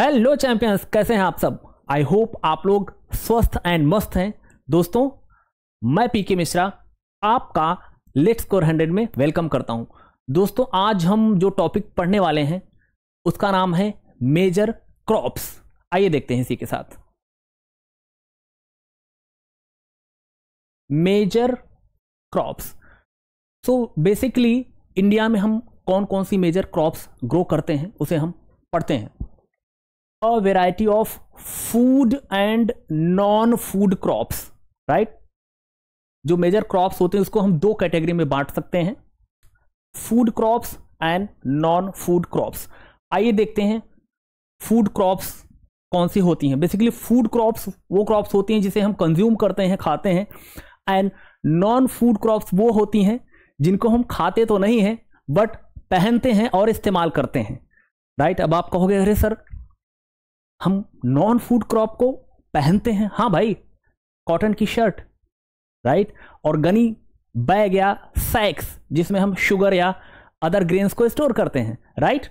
Hello champions कैसे हैं आप सब आई होप आप लोग स्वस्थ एंड मस्त हैं दोस्तों मैं पीके मिश्रा आपका लेट्स स्कोर हंड्रेड में वेलकम करता हूं दोस्तों आज हम जो टॉपिक पढ़ने वाले हैं उसका नाम है मेजर क्रॉप्स आइए देखते हैं इसी के साथ major crops so basically India में हम कौन कौन सी मेजर क्रॉप्स ग्रो करते हैं उसे हम पढ़ते हैं a variety of food and non food crops right जो मेजर क्रॉप होते हैं उसको हम दो कैटेगरी में बांट सकते हैं food crop and non food crops आइए देखते हैं फूड क्रॉप्स कौन सी होती हैं बेसिकली फूड क्रॉप्स वो क्रॉप्स होती हैं जिसे हम कंज्यूम करते हैं खाते हैं एंड नॉन फूड क्रॉप्स वो होती हैं जिनको हम खाते तो नहीं हैं बट पहनते हैं और इस्तेमाल करते हैं राइट right? अब आप कहोगे अरे सर हम नॉन फूड क्रॉप को पहनते हैं हाँ भाई कॉटन की शर्ट राइट और गनी बैग या सैक्स जिसमें हम शुगर या अदर ग्रेन्स को स्टोर करते हैं राइट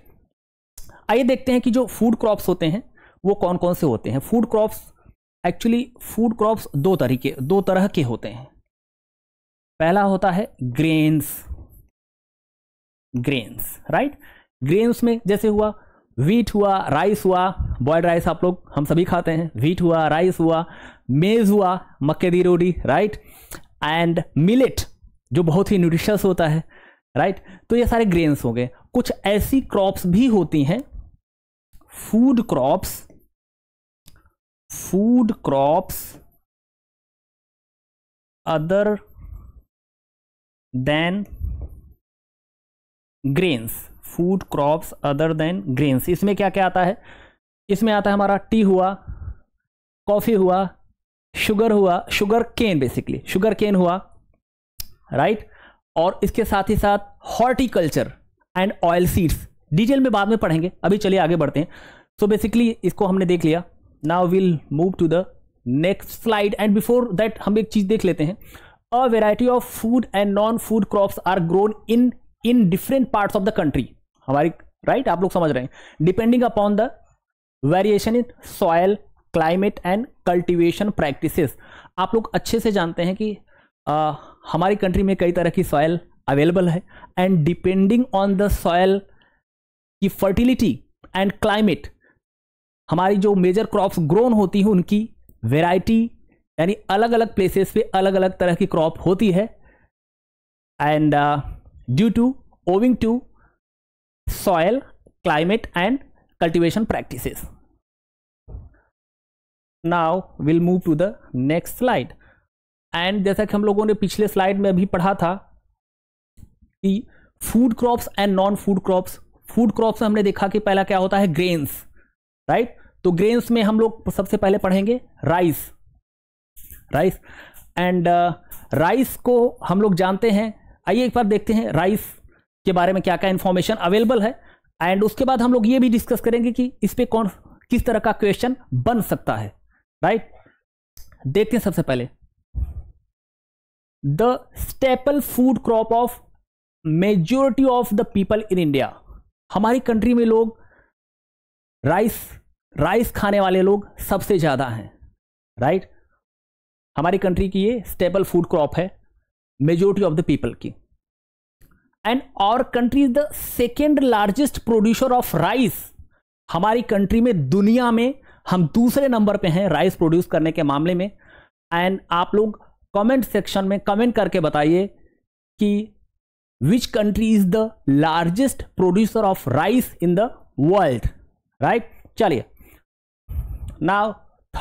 आइए देखते हैं कि जो फूड क्रॉप्स होते हैं वो कौन कौन से होते हैं food crops actually food crops दो तरीके दो तरह के होते हैं पहला होता है ग्रेन्स ग्रेन्स राइट ग्रेन्स में जैसे हुआ वीट हुआ राइस हुआ बॉयड राइस आप लोग हम सभी खाते हैं व्हीट हुआ राइस हुआ मेज़ हुआ मक्के दी रोटी राइट एंड मिलेट जो बहुत ही न्यूट्रिशस होता है राइट तो ये सारे ग्रेन्स हो गए कुछ ऐसी क्रॉप्स भी होती हैं food crops food crops other than grains food crops other than grains इसमें क्या क्या आता है इसमें आता है हमारा टी हुआ कॉफ़ी हुआ शुगर हुआ sugar cane basically sugar cane हुआ राइट और इसके साथ ही साथ horticulture and oil seeds detail में बाद में पढ़ेंगे अभी चलिए आगे बढ़ते हैं सो so बेसिकली इसको हमने देख लिया now will move to the next slide and before that हम एक चीज़ देख लेते हैं a variety of food and non food crops are grown in in different part of the country हमारी राइट right? आप लोग समझ रहे हैं depending upon the variation in soil climate and cultivation practices आप लोग अच्छे से जानते हैं कि आ, हमारी कंट्री में कई तरह की सॉयल अवेलेबल है and depending on the soil की फर्टिलिटी एंड क्लाइमेट हमारी जो मेजर क्रॉप्स ग्रोन होती हैं उनकी वेराइटी यानी अलग अलग प्लेसेस पे अलग अलग तरह की क्रॉप होती है and due to owing to soil climate and cultivation practices now we'll move to the next slide and जैसा कि हम लोगों ने पिछले स्लाइड में अभी पढ़ा था कि food crops and non food crops food crops में हमने देखा कि पहला क्या होता है ग्रेन्स राइट तो ग्रेन्स में हम लोग सबसे पहले पढ़ेंगे राइस राइस एंड राइस को हम लोग जानते हैं आइए एक बार देखते हैं राइस के बारे में क्या क्या इंफॉर्मेशन अवेलेबल है एंड उसके बाद हम लोग ये भी डिस्कस करेंगे कि इस पर कौन किस तरह का क्वेश्चन बन सकता है राइट देखते हैं सबसे पहले the staple food crop of majority of the people in India हमारी कंट्री में लोग राइस राइस खाने वाले लोग सबसे ज़्यादा हैं राइट हमारी कंट्री की ये स्टेपल फूड क्रॉप है मेजोरिटी ऑफ द पीपल की एंड और country is the second largest producer of rice हमारी कंट्री में दुनिया में हम दूसरे नंबर पे हैं राइस प्रोड्यूस करने के मामले में एंड आप लोग कमेंट सेक्शन में कमेंट करके बताइए कि which country is the largest producer of rice in the world right चलिए नाउ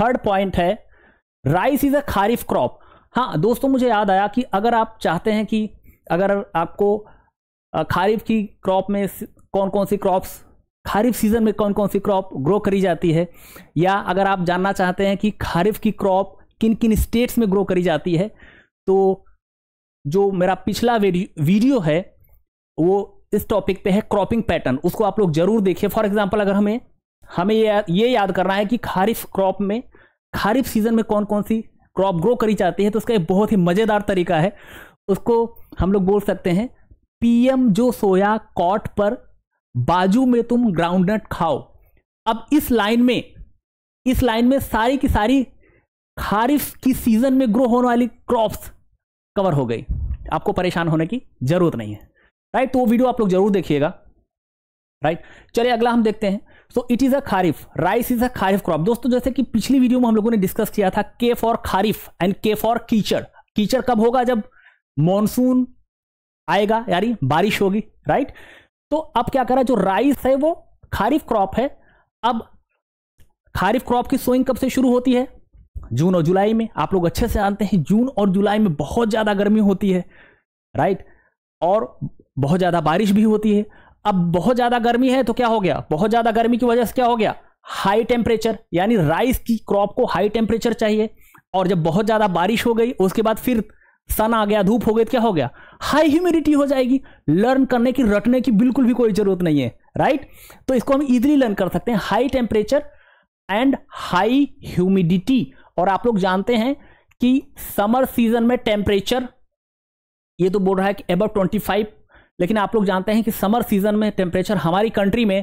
थर्ड पॉइंट है rice is a kharif crop हाँ दोस्तों मुझे याद आया कि अगर आप चाहते हैं कि अगर आपको खारिफ की क्रॉप में कौन कौन सी क्रॉप्स खारिफ सीज़न में कौन कौन सी क्रॉप ग्रो करी जाती है या अगर आप जानना चाहते हैं कि खारिफ की क्रॉप किन किन स्टेट्स में ग्रो करी जाती है तो जो मेरा पिछला वीडियो है वो इस टॉपिक पे है क्रॉपिंग पैटर्न उसको आप लोग जरूर देखिए फॉर एग्जांपल अगर हमें हमें ये याद करना है कि खारिफ क्रॉप में खारिफ सीजन में कौन कौन सी क्रॉप ग्रो करी जाती है तो उसका एक बहुत ही मज़ेदार तरीका है उसको हम लोग बोल सकते हैं पीएम जो सोया कॉट पर बाजू में तुम ग्राउंडनट खाओ अब इस लाइन में इस लाइन में सारी की सारी खारिफ की सीजन में ग्रो होने वाली क्रॉप्स कवर हो गई आपको परेशान होने की जरूरत नहीं है राइट तो वो वीडियो आप लोग जरूर देखिएगा राइट चलिए अगला हम देखते हैं so it is a kharif rice is a kharif crop दोस्तों जैसे कि पिछली वीडियो में हम लोगों ने डिस्कस किया था K for kharif and K for कीचड़ कीचड़ कब होगा जब मॉनसून आएगा यानी बारिश होगी राइट तो अब क्या करा जो राइस है वो खारिफ क्रॉप है अब खारिफ क्रॉप की सोइंग कब से शुरू होती है जून और जुलाई में आप लोग अच्छे से जानते हैं जून और जुलाई में बहुत ज़्यादा गर्मी होती है राइट और बहुत ज़्यादा बारिश भी होती है अब बहुत ज़्यादा गर्मी है तो क्या हो गया बहुत ज़्यादा गर्मी की वजह से क्या हो गया हाई टेम्परेचर यानी राइस की क्रॉप को हाई टेम्परेचर चाहिए और जब बहुत ज़्यादा बारिश हो गई उसके बाद फिर सन आ गया धूप हो गई तो क्या हो गया हाई ह्यूमिडिटी हो जाएगी लर्न करने की रटने की बिल्कुल भी कोई जरूरत नहीं है राइट तो इसको हम इजिली लर्न कर सकते हैं high temperature and high humidity और आप लोग जानते हैं कि समर सीजन में टेम्परेचर ये तो बोल रहा है कि ट्वेंटी 25 लेकिन आप लोग जानते हैं कि समर सीजन में टेम्परेचर हमारी कंट्री में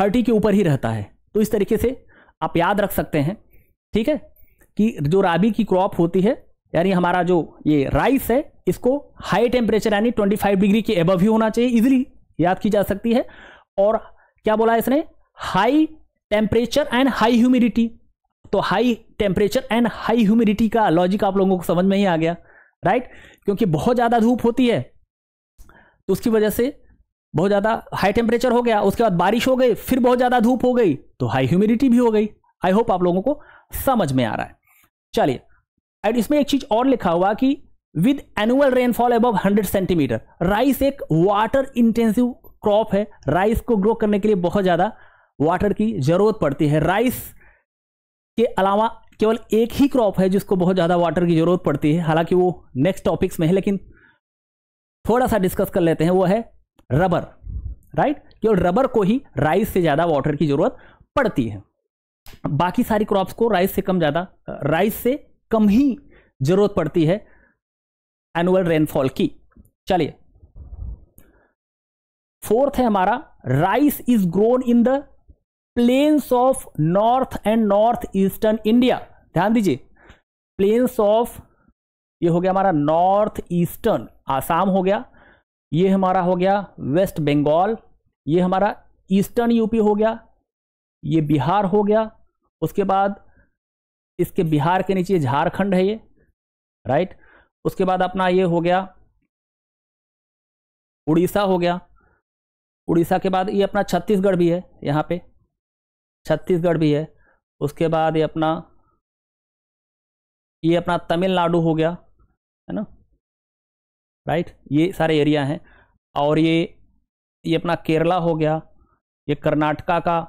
30 के ऊपर ही रहता है तो इस तरीके से आप याद रख सकते हैं ठीक है कि जो राबी की क्रॉप होती है यानी हमारा जो ये राइस है इसको हाई टेम्परेचर यानी 25 डिग्री के एबव ही होना चाहिए इजिली याद की जा सकती है और क्या बोला इसने high temperature and high humidity तो high temperature and high humidity का लॉजिक आप लोगों को समझ में ही आ गया राइट क्योंकि बहुत ज़्यादा धूप होती है तो उसकी वजह से बहुत ज़्यादा हाई टेम्परेचर हो गया उसके बाद बारिश हो गई फिर बहुत ज़्यादा धूप हो गई तो हाई ह्यूमिडिटी भी हो गई आई होप आप लोगों को समझ में आ रहा है चलिए एंड इसमें एक चीज और लिखा हुआ कि with annual rainfall above 100 centimetre rice एक वाटर इंटेंसिव क्रॉप है राइस को ग्रो करने के लिए बहुत ज़्यादा वाटर की ज़रूरत पड़ती है राइस के अलावा केवल एक ही क्रॉप है जिसको बहुत ज़्यादा वाटर की ज़रूरत पड़ती है हालांकि वो नेक्स्ट टॉपिक्स में है लेकिन थोड़ा सा डिस्कस कर लेते हैं वो है रबर राइट केवल रबर को ही राइस से ज़्यादा वाटर की ज़रूरत पड़ती है बाकी सारी क्रॉप्स को राइस से कम ज़्यादा राइस से कम ही जरूरत पड़ती है एनुअल रेनफॉल की चलिए फोर्थ है हमारा rice is grown in the plains of north and north eastern India ध्यान दीजिए प्लेन्स ऑफ ये हो गया हमारा नॉर्थ ईस्टर्न आसाम हो गया ये हमारा हो गया वेस्ट बंगाल ये हमारा ईस्टर्न यूपी हो गया ये बिहार हो गया उसके बाद इसके बिहार के नीचे झारखंड है ये राइट उसके बाद अपना ये हो गया उड़ीसा हो गया उड़ीसा के बाद ये अपना छत्तीसगढ़ भी है यहाँ पे छत्तीसगढ़ भी है उसके बाद ये अपना ये अपना तमिलनाडु हो गया है ना राइट ये सारे एरिया हैं और ये ये अपना केरला हो गया ये कर्नाटका का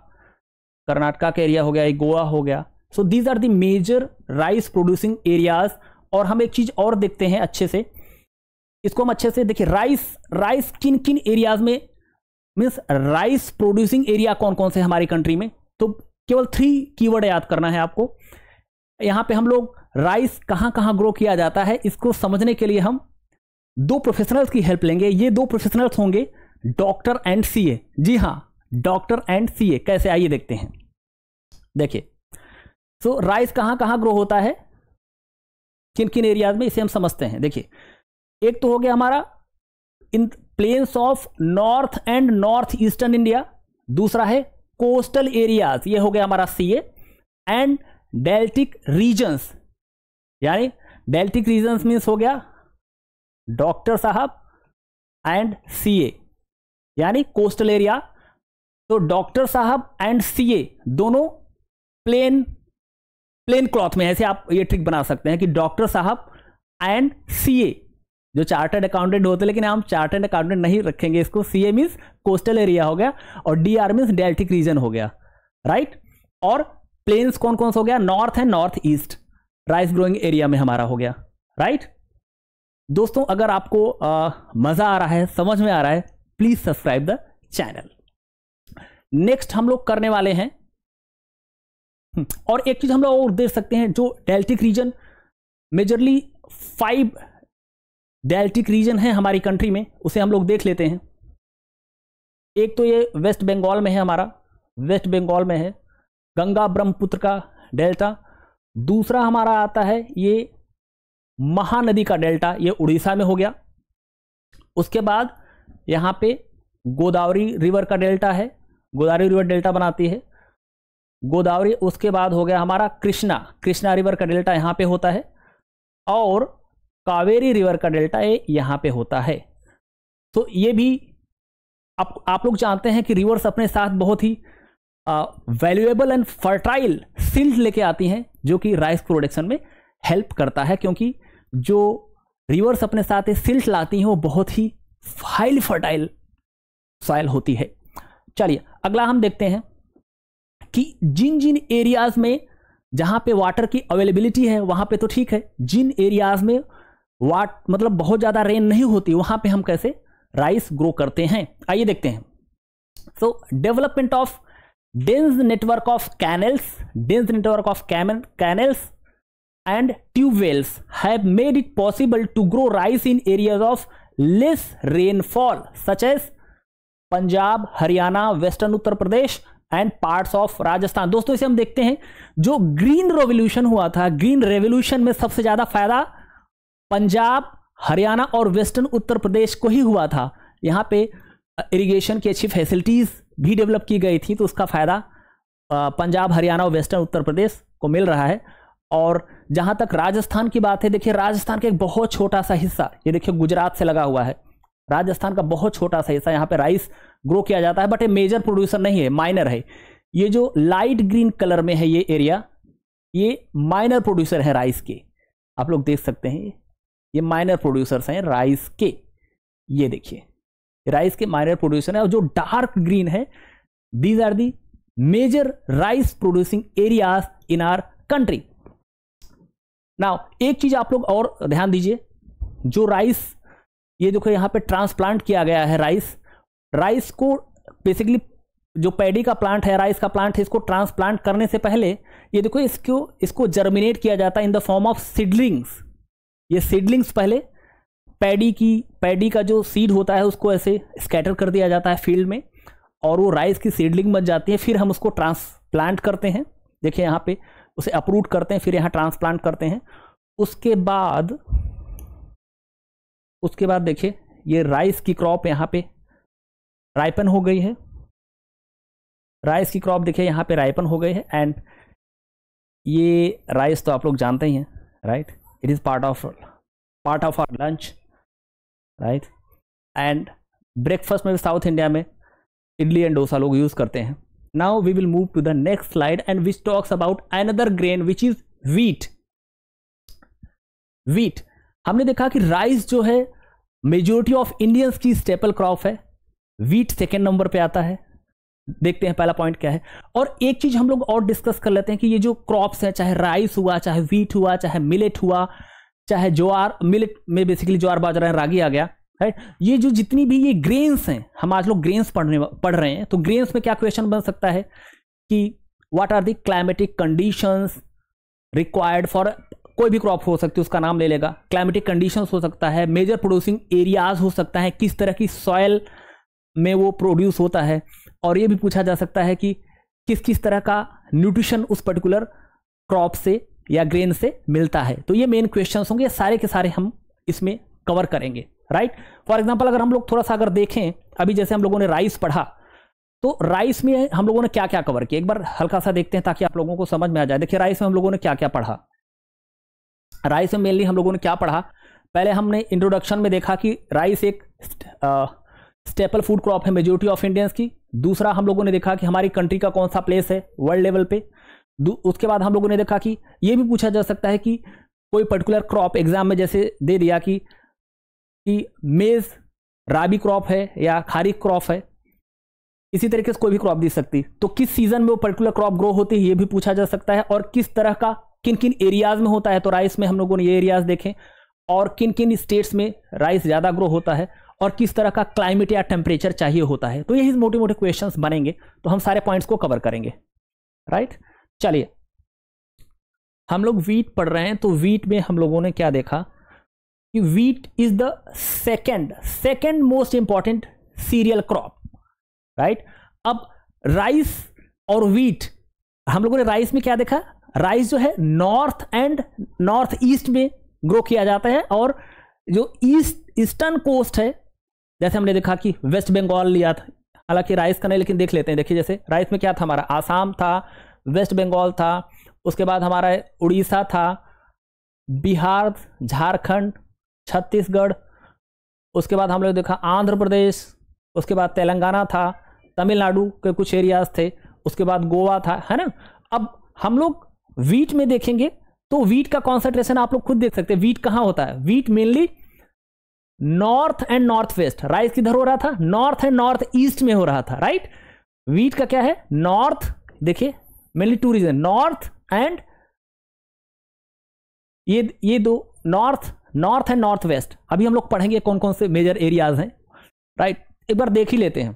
कर्नाटका का एरिया हो गया ये गोवा हो गया so these are the major rice producing areas और हम एक चीज और देखते हैं अच्छे से इसको हम अच्छे से देखिए राइस राइस किन किन एरियाज में मीन्स राइस प्रोड्यूसिंग एरिया कौन कौन से हमारी कंट्री में तो केवल थ्री कीवर्ड याद करना है आपको यहाँ पे हम लोग राइस कहाँ कहाँ ग्रो किया जाता है इसको समझने के लिए हम दो प्रोफेशनल्स की हेल्प लेंगे ये दो प्रोफेशनल्स होंगे डॉक्टर एंड सीए जी हाँ डॉक्टर एंड सीए कैसे आइए देखते हैं देखिए सो so, राइस कहां कहां ग्रो होता है किन किन एरियाज में इसे हम समझते हैं देखिए एक तो हो गया हमारा in plains of north and north eastern India दूसरा है कोस्टल एरियाज ये हो गया हमारा सी एंड डेल्टिक रीजन्स यानी डेल्टिक रीजन्स मीन्स हो गया डॉक्टर साहब एंड सी यानी कोस्टल एरिया तो डॉक्टर साहब एंड सी ए दोनों प्लेन प्लेन क्लॉथ में ऐसे आप ये ट्रिक बना सकते हैं कि डॉक्टर साहब एंड सीए जो चार्टर्ड अकाउंटेंट होते हैं लेकिन हम चार्टर्ड अकाउंटेंट नहीं रखेंगे इसको सीए मीन्स कोस्टल एरिया हो गया और D R means deltaic region हो गया राइट और प्लेन्स कौन कौन सा हो गया north and north east rice growing area में हमारा हो गया राइट दोस्तों अगर आपको मज़ा आ रहा है समझ में आ रहा है please subscribe the channel next हम लोग करने वाले हैं हम्म। और एक चीज हम लोग और देख सकते हैं जो deltaic region majorly five deltaic region है हमारी कंट्री में उसे हम लोग देख लेते हैं एक तो ये वेस्ट बंगाल में है हमारा वेस्ट बंगाल में है गंगा ब्रह्मपुत्र का डेल्टा दूसरा हमारा आता है ये महानदी का डेल्टा ये उड़ीसा में हो गया उसके बाद यहाँ पे गोदावरी रिवर का डेल्टा है गोदावरी रिवर डेल्टा बनाती है गोदावरी उसके बाद हो गया हमारा कृष्णा कृष्णा रिवर का डेल्टा यहाँ पे होता है और कावेरी रिवर का डेल्टा ये यहाँ पे होता है तो ये भी आप आप लोग जानते हैं कि रिवर्स अपने साथ बहुत ही वैल्यूएबल एंड फर्टाइल सिल्ट लेके आती हैं जो कि राइस प्रोडक्शन में हेल्प करता है क्योंकि जो रिवर्स अपने साथ सिल्ट लाती हैं वो बहुत ही हाईली फर्टाइल सॉयल होती है चलिए अगला हम देखते हैं कि जिन जिन एरियाज में जहां पे वाटर की अवेलेबिलिटी है वहां पे तो ठीक है जिन एरियाज में वाट मतलब बहुत ज़्यादा रेन नहीं होती वहां पे हम कैसे राइस ग्रो करते हैं आइए देखते हैं so development of dense network of canals dense network of canals and tubewells have made it possible to grow rice in areas of less rainfall such as Punjab Haryana western Uttar Pradesh and parts of Rajasthan दोस्तों इसे हम देखते हैं जो green revolution हुआ था green revolution में सबसे ज्यादा फायदा पंजाब हरियाणा और वेस्टर्न उत्तर प्रदेश को ही हुआ था यहाँ पे इरिगेशन की अच्छी फैसिलिटीज भी डेवलप की गई थी तो उसका फायदा पंजाब हरियाणा और वेस्टर्न उत्तर प्रदेश को मिल रहा है और जहाँ तक राजस्थान की बात है देखिए राजस्थान का एक बहुत छोटा सा हिस्सा ये देखिए गुजरात से लगा हुआ है राजस्थान का बहुत छोटा सा हिस्सा यहाँ पे राइस ग्रो किया जाता है बट ये मेजर प्रोड्यूसर नहीं है माइनर है ये जो लाइट ग्रीन कलर में है ये एरिया ये माइनर प्रोड्यूसर है राइस के आप लोग देख सकते हैं ये माइनर प्रोड्यूसर्स हैं राइस के ये देखिए राइस के माइनर प्रोड्यूसर है और जो डार्क ग्रीन है these are the major rice producing areas in our country now एक चीज आप लोग और ध्यान दीजिए जो राइस ये देखो यहाँ पे ट्रांसप्लांट किया गया है राइस राइस को बेसिकली जो पैडी का प्लांट है राइस का प्लांट है इसको ट्रांसप्लांट करने से पहले ये देखो इसको इसको जर्मिनेट किया जाता है in the form of seedlings ये सीडलिंग्स पहले पैडी की पैडी का जो सीड होता है उसको ऐसे स्कैटर कर दिया जाता है फील्ड में और वो राइस की सीडलिंग बन जाती है फिर हम उसको ट्रांसप्लांट करते हैं देखिए यहाँ पे उसे अपरूट करते हैं फिर यहाँ ट्रांसप्लांट करते हैं उसके बाद उसके बाद देखिए ये राइस की क्रॉप यहाँ पे राइपन हो गई है राइस की क्रॉप देखिए यहाँ पे राइपन हो गई है एंड ये राइस तो आप लोग जानते ही हैं right it is part of part of our lunch right and breakfast में भी साउथ इंडिया में इडली एंड डोसा लोग यूज़ करते हैं now we will move to the next slide and which talks about another grain which is wheat wheat हमने देखा कि rice जो है मेजोरिटी ऑफ इंडियंस की स्टेपल क्रॉप है वीट सेकेंड नंबर पे आता है देखते हैं पहला पॉइंट क्या है और एक चीज हम लोग और डिस्कस कर लेते हैं कि ये जो क्रॉप्स हैं चाहे राइस हुआ चाहे वीट हुआ चाहे मिलेट हुआ चाहे ज्वार मिलेट में बेसिकली ज्वार बाजरा रागी आ गया है ये जो जितनी भी ये ग्रेन्स हैं हम आज लोग ग्रेन्स पढ़ने पढ़ रहे हैं तो ग्रेन्स में क्या क्वेश्चन बन सकता है कि what are the climatic conditions required for कोई भी क्रॉप हो सकती है उसका नाम ले लेगा क्लाइमेटिक कंडीशन हो सकता है मेजर प्रोड्यूसिंग एरियाज हो सकता है किस तरह की सॉयल में वो प्रोड्यूस होता है और ये भी पूछा जा सकता है कि किस किस तरह का न्यूट्रिशन उस पर्टिकुलर क्रॉप से या ग्रेन से मिलता है तो ये मेन क्वेश्चन होंगे ये सारे के सारे हम इसमें कवर करेंगे राइट फॉर एग्जाम्पल अगर हम लोग थोड़ा सा अगर देखें अभी जैसे हम लोगों ने राइस पढ़ा तो राइस में हम लोगों ने क्या क्या कवर किया एक बार हल्का सा देखते हैं ताकि आप लोगों को समझ में आ जाए देखिए राइस में हम लोगों ने क्या क्या पढ़ा राइस में मेनली हम लोगों ने क्या पढ़ा पहले हमने इंट्रोडक्शन में देखा कि राइस एक स्टेपल फूड क्रॉप है मेजोरिटी ऑफ इंडियंस की दूसरा हम लोगों ने देखा कि हमारी कंट्री का कौन सा प्लेस है वर्ल्ड लेवल पे उसके बाद हम लोगों ने देखा कि ये भी पूछा जा सकता है कि कोई पर्टिकुलर क्रॉप एग्जाम में जैसे दे दिया कि कि मेज़ राबी क्रॉप है या खारीफ क्रॉप है इसी तरीके से कोई भी क्रॉप दे सकती तो किस सीजन में वो पर्टिकुलर क्रॉप ग्रो होती है ये भी पूछा जा सकता है और किस तरह का किन किन एरियाज में होता है तो राइस में हम लोगों ने ये एरियाज देखे और किन किन स्टेट्स में राइस ज़्यादा ग्रो होता है और किस तरह का क्लाइमेट या टेम्परेचर चाहिए होता है तो यही मोटे मोटे क्वेश्चंस बनेंगे तो हम सारे पॉइंट्स को कवर करेंगे राइट चलिए हम लोग वीट पढ़ रहे हैं तो वीट में हम लोगों ने क्या देखा कि wheat is the second second most important cereal crop right अब राइस और वीट हम लोगों ने राइस में क्या देखा राइस जो है नॉर्थ एंड नॉर्थ ईस्ट में ग्रो किया जाता है और जो ईस्ट ईस्टर्न कोस्ट है जैसे हमने देखा कि वेस्ट बंगाल लिया था हालांकि राइस का नहीं लेकिन देख लेते हैं देखिए जैसे राइस में क्या था हमारा आसाम था वेस्ट बंगाल था उसके बाद हमारा उड़ीसा था बिहार झारखंड छत्तीसगढ़ उसके बाद हम लोग देखा आंध्र प्रदेश उसके बाद तेलंगाना था तमिलनाडु के कुछ एरियाज थे उसके बाद गोवा था है ना अब हम लोग वीट में देखेंगे तो वीट का कॉन्सेंट्रेशन आप लोग खुद देख सकते हैं वीट कहां होता है wheat mainly north and north west rice किधर हो रहा था नॉर्थ एंड नॉर्थ ईस्ट में हो रहा था राइट वीट का क्या है नॉर्थ देखिए mainly two region north and ये ये दो north north and north west अभी हम लोग पढ़ेंगे कौन कौन से मेजर एरियाज हैं राइट एक बार देख ही लेते हैं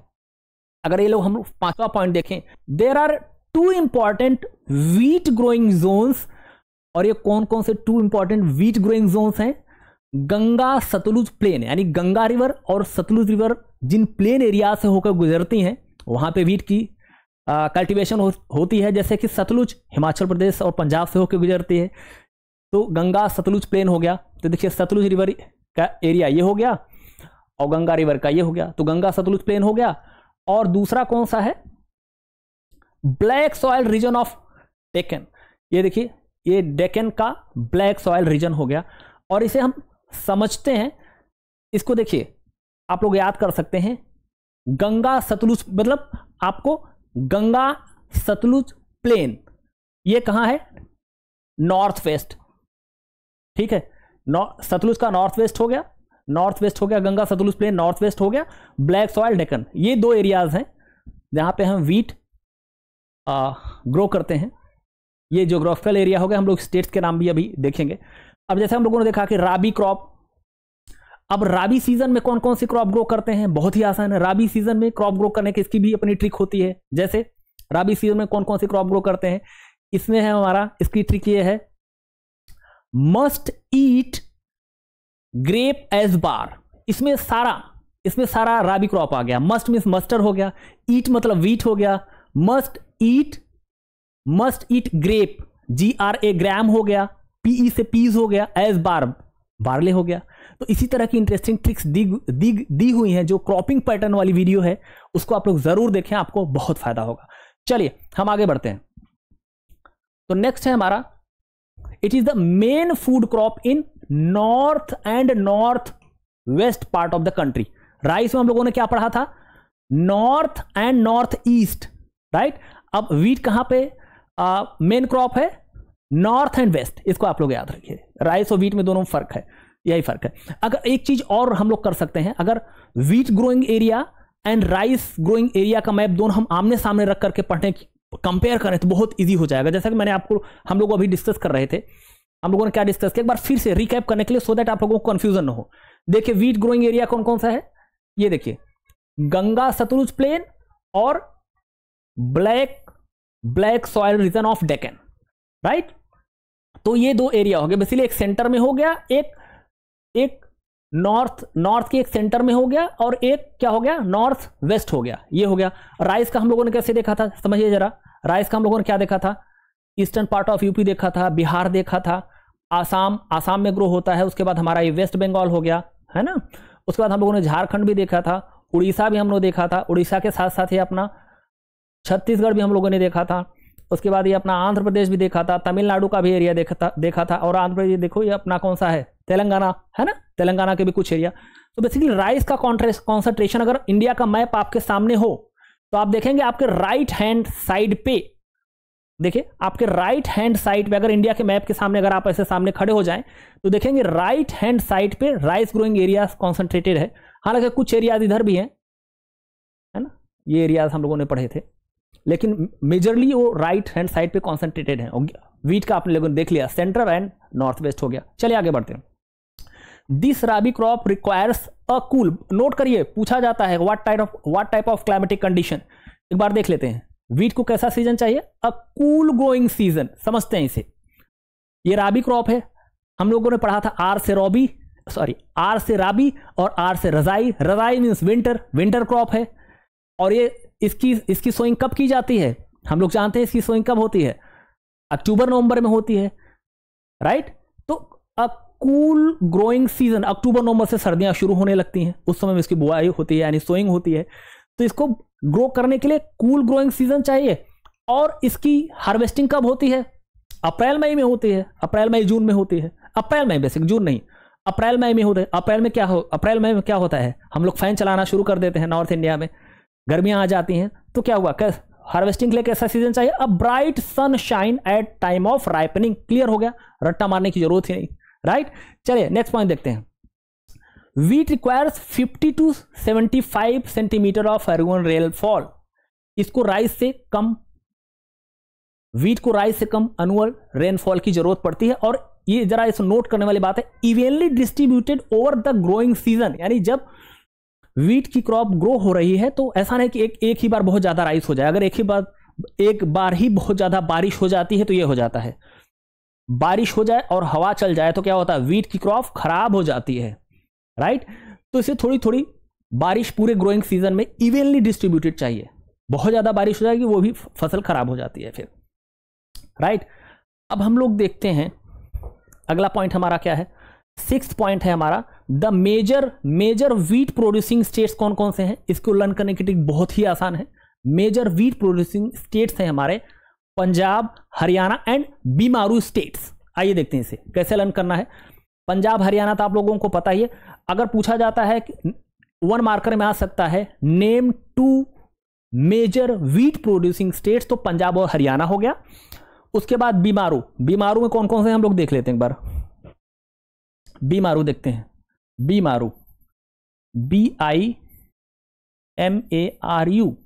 अगर ये लोग हम लोग पांचवा पॉइंट देखें there are two important wheat growing zones और ये कौन कौन से two important wheat growing zones हैं गंगा सतलुज प्लेन यानी गंगा रिवर और सतलुज रिवर जिन प्लेन एरिया से होकर गुजरती हैं वहाँ पे वीट की कल्टीवेशन हो, होती है जैसे कि सतलुज हिमाचल प्रदेश और पंजाब से होकर गुजरती है तो गंगा सतलुज प्लेन हो गया तो देखिए सतलुज रिवर का एरिया ये हो गया और गंगा रिवर का ये हो गया तो गंगा सतलुज प्लेन हो गया और दूसरा कौन सा है black soil region of Deccan ये देखिए ये डेकन का ब्लैक सॉयल रीजन हो गया और इसे हम समझते हैं इसको देखिए आप लोग याद कर सकते हैं गंगा सतलुज मतलब आपको गंगा सतलुज प्लेन ये कहाँ है नॉर्थ वेस्ट ठीक है सतलुज का नॉर्थ वेस्ट हो गया नॉर्थ वेस्ट हो गया Ganga Sutlej plain north west हो गया ब्लैक सॉयल डेकन ये दो एरियाज हैं जहां पे हम वीट ग्रो करते हैं ये जोग्राफिकल एरिया हो गया हम लोग स्टेट्स के नाम भी अभी देखेंगे अब जैसे हम लोगों ने देखा कि राबी क्रॉप अब राबी सीजन में कौन कौन सी क्रॉप ग्रो करते हैं बहुत ही आसान है राबी सीजन में क्रॉप ग्रो करने की इसकी भी अपनी ट्रिक होती है जैसे राबी सीजन में कौन कौन सी क्रॉप ग्रो करते हैं इसमें है हमारा इसकी ट्रिक ये है must eat grape as bar इसमें सारा इसमें सारा राबी क्रॉप आ गया मस्ट मीन्स मस्टर हो गया ईट मतलब वीट हो गया must eat must eat grape G R A gram हो गया पीई से पीज हो गया एज बार बारले हो गया तो इसी तरह की इंटरेस्टिंग ट्रिक्स दी दी दी हुई हैं जो क्रॉपिंग पैटर्न वाली वीडियो है उसको आप लोग जरूर देखें आपको बहुत फायदा होगा चलिए हम आगे बढ़ते हैं तो नेक्स्ट है हमारा it is the main food crop in north and north west part of the country rice में हम लोगों ने क्या पढ़ा था north and north east right अब वीट कहां पे मेन क्रॉप है नॉर्थ एंड वेस्ट इसको आप लोग याद रखिए राइस और वीट में दोनों फर्क है यही फर्क है अगर एक चीज और हम लोग कर सकते हैं अगर wheat growing area and rice growing area का मैप दोनों हम आमने सामने रख करके पढ़ने की कंपेयर करें तो बहुत ईजी हो जाएगा जैसा कि मैंने आपको हम लोग अभी डिस्कस कर रहे थे हम लोगों ने क्या डिस्कस किया एक बार फिर से रिकैप करने के लिए सो so दैट आप लोगों को कंफ्यूजन ना हो देखिए वीट ग्रोइंग एरिया कौन कौन सा है ये देखिए गंगा सतलुज प्लेन और black black soil region of Deccan right तो ये दो एरिया हो गए बेसिकली एक सेंटर में हो गया एक एक नॉर्थ नॉर्थ के एक सेंटर में हो गया और एक क्या हो गया नॉर्थ वेस्ट हो गया ये हो गया राइस का हम लोगों ने कैसे देखा था समझिए जरा राइस का हम लोगों ने क्या देखा था ईस्टर्न पार्ट ऑफ यूपी देखा था बिहार देखा था आसाम आसाम में ग्रो होता है उसके बाद हमारा ये वेस्ट बंगाल हो गया है ना उसके बाद हम लोगों ने झारखंड भी देखा था उड़ीसा भी हम लोग देखा था उड़ीसा के साथ साथ ही अपना छत्तीसगढ़ भी हम लोगों ने देखा था उसके बाद ये अपना आंध्र प्रदेश भी देखा था तमिलनाडु का भी एरिया देखा था देखा था और आंध्र प्रदेश देखो ये अपना कौन सा है तेलंगाना है ना तेलंगाना के भी कुछ एरिया तो बेसिकली राइस का कॉन्सेंट्रेशन अगर इंडिया का मैप आपके सामने हो तो आप देखेंगे आपके राइट हैंड साइड पे देखिए आपके राइट हैंड साइड पे अगर इंडिया के मैप के सामने अगर आप ऐसे सामने खड़े हो जाएं तो देखेंगे राइट हैंड साइड पे राइस ग्रोइंग एरिया कॉन्सेंट्रेटेड है हालांकि कुछ एरियाज इधर भी हैं है ना ये एरियाज हम लोगों ने पढ़े थे लेकिन मेजरली वो राइट हैंड साइड पे कॉन्सेंट्रेटेड है वीट का आपने लोगों ने देख लिया सेंट्रल एंड नॉर्थ वेस्ट हो गया चलिए आगे बढ़ते हैं this rabi crop requires a cool note करिए पूछा जाता है what type of what type of climatic condition एक बार देख लेते हैं वीट को कैसा सीजन चाहिए अ कूल ग्रोइंग सीजन समझते हैं इसे ये राबी क्रॉप है हम लोगों ने पढ़ा था आर से रॉबी सॉरी आर से राबी और आर से रजाई रजाई मीन्स विंटर विंटर क्रॉप है और ये इसकी इसकी सोइंग कब की जाती है हम लोग जानते हैं इसकी सोइंग कब होती है अक्टूबर नवंबर में होती है राइट तो a cool growing season October November से सर्दियां शुरू होने लगती हैं उस समय में इसकी बुआई होती है यानी सोइंग होती है तो इसको ग्रो करने के लिए कूल ग्रोइंग सीजन चाहिए और इसकी हार्वेस्टिंग कब होती है अप्रैल मई में होती है अप्रैल मई जून में होती है अप्रैल मई बेसिक जून नहीं अप्रैल मई में होते हैं अप्रैल में क्या हो अप्रैल मई में क्या होता है हम लोग फैन चलाना शुरू कर देते हैं नॉर्थ इंडिया में गर्मियां आ जाती हैं तो क्या हुआ कैस हार्वेस्टिंग के लिए कैसा सीजन चाहिए अब bright sunshine at time of ripening clear हो गया रट्टा मारने की जरूरत ही नहीं राइट चलिए नेक्स्ट पॉइंट देखते हैं wheat requires 50 to 75 centimetre of अर्गन रेल फॉल इसको राइस से कम वीट को राइस से कम अनुअल रेनफॉल की जरूरत पड़ती है और ये जरा इस नोट करने वाली बात है evenly distributed over the growing season यानी जब वीट की क्रॉप ग्रो हो रही है तो ऐसा नहीं कि एक एक ही बार बहुत ज़्यादा राइस हो जाए अगर एक ही बार एक बार ही बहुत ज़्यादा बारिश हो जाती है तो यह हो जाता है बारिश हो जाए और हवा चल जाए तो क्या होता है वीट की क्रॉप खराब हो जाती है राइट तो इसे थोड़ी थोड़ी बारिश पूरे ग्रोइंग सीजन में इवेनली डिस्ट्रीब्यूटेड चाहिए बहुत ज़्यादा बारिश हो जाएगी वो भी फसल खराब हो जाती है फिर राइट अब हम लोग देखते हैं अगला पॉइंट हमारा क्या है सिक्स पॉइंट है हमारा the major major wheat producing states कौन कौन से हैं इसको लर्न करने की ट्रिक बहुत ही आसान है मेजर वीट प्रोड्यूसिंग स्टेट्स हैं हमारे पंजाब हरियाणा एंड बीमारू स्टेट्स आइए देखते हैं इसे कैसे लर्न करना है पंजाब हरियाणा तो आप लोगों को पता ही है अगर पूछा जाता है कि वन मार्कर में आ सकता है name two major wheat producing states तो पंजाब और हरियाणा हो गया उसके बाद बीमारू बीमारू में कौन कौन से हम लोग देख लेते हैं एक बार बीमारू देखते हैं BIMARU B I M A R U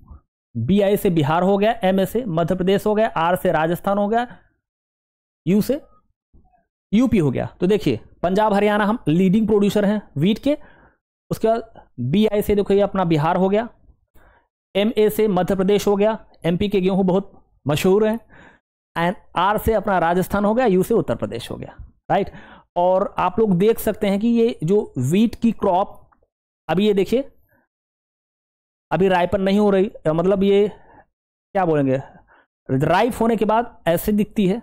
B I से बिहार हो गया एम ए से मध्य प्रदेश हो गया आर से राजस्थान हो गया यू से यूपी हो गया तो देखिए पंजाब हरियाणा हम लीडिंग प्रोड्यूसर हैं वीट के उसके बाद बी आई से देखो ये अपना बिहार हो गया एम ए से मध्य प्रदेश हो गया एमपी के गेहूँ बहुत मशहूर हैं एंड आर से अपना राजस्थान हो गया यू से उत्तर प्रदेश हो गया राइट और आप लोग देख सकते हैं कि ये जो वीट की क्रॉप अभी ये देखिए अभी राइपन नहीं हो रही मतलब ये क्या बोलेंगे राइप होने के बाद ऐसे दिखती है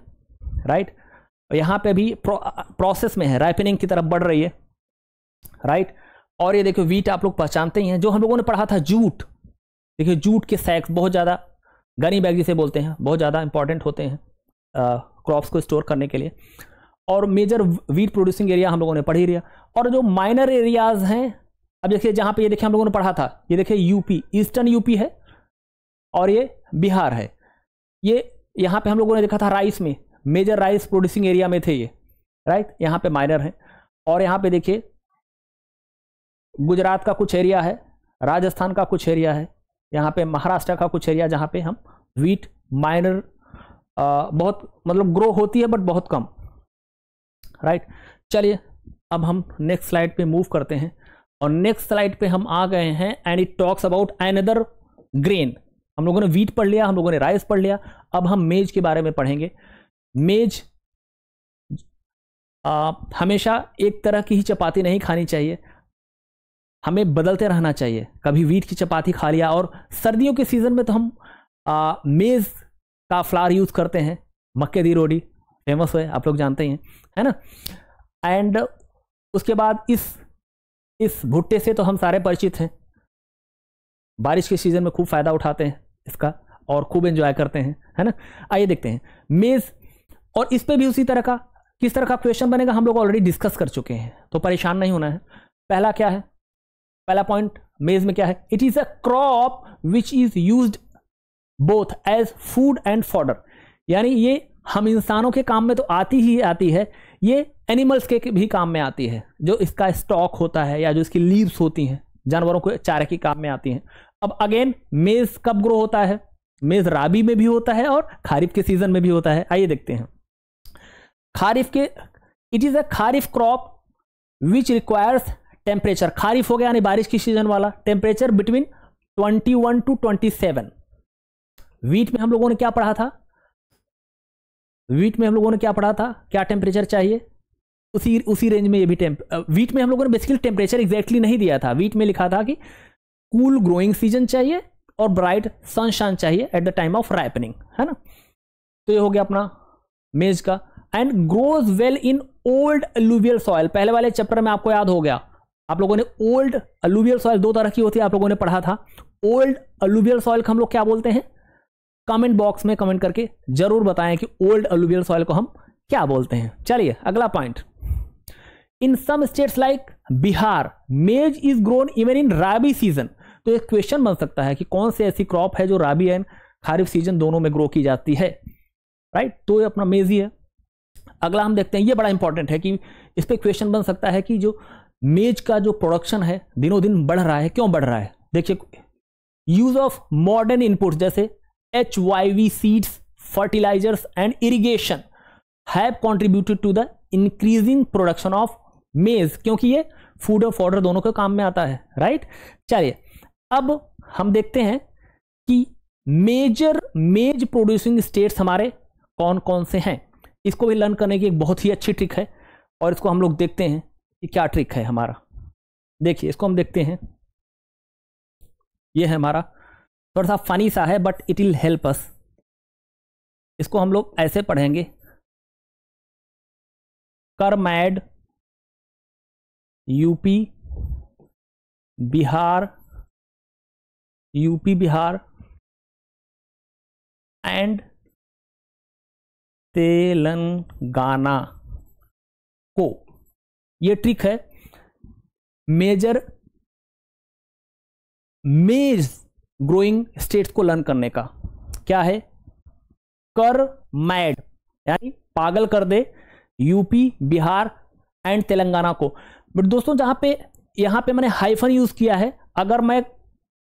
राइट यहाँ पे भी प्रो, प्रोसेस में है राइपनिंग की तरफ बढ़ रही है राइट और ये देखिए वीट आप लोग पहचानते ही हैं जो हम लोगों ने पढ़ा था जूट देखिए जूट के सैक्स बहुत ज़्यादा गनी बैग जिसे बोलते हैं बहुत ज़्यादा इंपॉर्टेंट होते हैं क्रॉप्स को स्टोर करने के लिए और मेजर वीट प्रोड्यूसिंग एरिया हम लोगों ने पढ़ ही लिया और जो माइनर एरियाज हैं अब देखिए जहां पे ये देखिए हम लोगों ने पढ़ा था ये देखिए यूपी ईस्टर्न यूपी है और ये बिहार है ये यहां पे हम लोगों ने देखा था राइस में मेजर राइस प्रोड्यूसिंग एरिया में थे ये राइट यहां पे माइनर है और यहाँ पे देखिए गुजरात का कुछ एरिया है राजस्थान का कुछ एरिया है यहाँ पे महाराष्ट्र का कुछ एरिया जहां पे हम वीट माइनर बहुत मतलब ग्रो होती है बट बहुत कम राइट चलिए अब हम नेक्स्ट स्लाइड पे मूव करते हैं और नेक्स्ट स्लाइड पे हम आ गए हैं and it talks about another grain हम लोगों ने वीट पढ़ लिया हम लोगों ने राइस पढ़ लिया अब हम मेज के बारे में पढ़ेंगे मेज आ, हमेशा एक तरह की ही चपाती नहीं खानी चाहिए हमें बदलते रहना चाहिए कभी वीट की चपाती खा लिया और सर्दियों के सीज़न में तो हम आ, मेज़ का फ्लार यूज़ करते हैं मक्के दी रोडी फेमस है आप लोग जानते ही हैं है ना एंड उसके बाद इस इस भुट्टे से तो हम सारे परिचित हैं बारिश के सीज़न में खूब फ़ायदा उठाते हैं इसका और खूब एंजॉय करते हैं है ना आइए देखते हैं मेज़ और इस पर भी उसी तरह का किस तरह का क्वेश्चन बनेगा हम लोग ऑलरेडी डिस्कस कर चुके हैं तो परेशान नहीं होना है पहला क्या है पहला पॉइंट मेज़ में क्या है it is a crop which is use both as food and fodder यानी ये हम इंसानों के काम में तो आती ही आती है ये एनिमल्स के भी काम में आती है जो इसका स्टॉक होता है या जो इसकी लीव्स होती हैं जानवरों को चारे के काम में आती हैं अब अगेन मेज़ कब ग्रो होता है मेज़ राबी में भी होता है और खारिफ के सीज़न में भी होता है आइए देखते हैं खारिफ के it is a kharif crop which requires temperature kharif हो गया यानी बारिश की सीजन वाला टेम्परेचर बिटवीन 21 टू ट्वेंटी वीट में हम लोगों ने क्या पढ़ा था वीट में हम लोगों ने क्या पढ़ा था क्या टेम्परेचर चाहिए उसी उसी रेंज में ये भी टेम्प वीट में हम लोगों ने बेसिकली टेम्परेचर एग्जैक्टली नहीं दिया था वीट में लिखा था कि कूल ग्रोइंग सीजन चाहिए और ब्राइट सनशाइन चाहिए at the time of ripening है ना तो ये हो गया अपना मेज का and grows well in old alluvial soil पहले वाले चैप्टर में आपको याद हो गया आप लोगों ने ओल्ड अलूवियल सॉयल दो तरह की होती है आप लोगों ने पढ़ा था ओल्ड अलूवियल सॉयल हम लोग क्या बोलते हैं कमेंट बॉक्स में कमेंट करके जरूर बताएं कि ओल्ड अलुवियल सॉइल को हम क्या बोलते हैं चलिए अगला point in some states like Bihar maize is grown even in rabi season तो एक क्वेश्चन बन सकता है कि कौन से ऐसी क्रॉप है जो राबी एंड खारिफ सीजन दोनों में ग्रो की जाती है राइट तो ये अपना मेज ही है अगला हम देखते हैं ये बड़ा इंपॉर्टेंट है कि इस पर क्वेश्चन बन सकता है कि जो मेज का जो प्रोडक्शन है दिनों दिन बढ़ रहा है क्यों बढ़ रहा है देखिए यूज ऑफ मॉडर्न इनपुट्स जैसे H seeds fertilisers and irrigation have contributed to the increasing production of maize क्योंकि ये फूड और फॉर्डर दोनों के काम में आता है राइट चलिए अब हम देखते हैं कि मेजर मेज प्रोड्यूसिंग स्टेट्स हमारे कौन कौन से हैं इसको भी लर्न करने की एक बहुत ही अच्छी ट्रिक है और इसको हम लोग देखते हैं कि क्या ट्रिक है हमारा देखिए इसको हम देखते हैं ये है हमारा थोड़ा सा फनी सा है but it will help us इसको हम लोग ऐसे पढ़ेंगे करमैड UP Bihar UP Bihar and Telangana को ये ट्रिक है मेजर मेज ग्रोइंग स्टेट्स को लर्न करने का क्या है कर मैड यानी पागल कर दे यूपी बिहार एंड तेलंगाना को बट दोस्तों जहां पे यहां पे मैंने हाइफन यूज़ किया है अगर मैं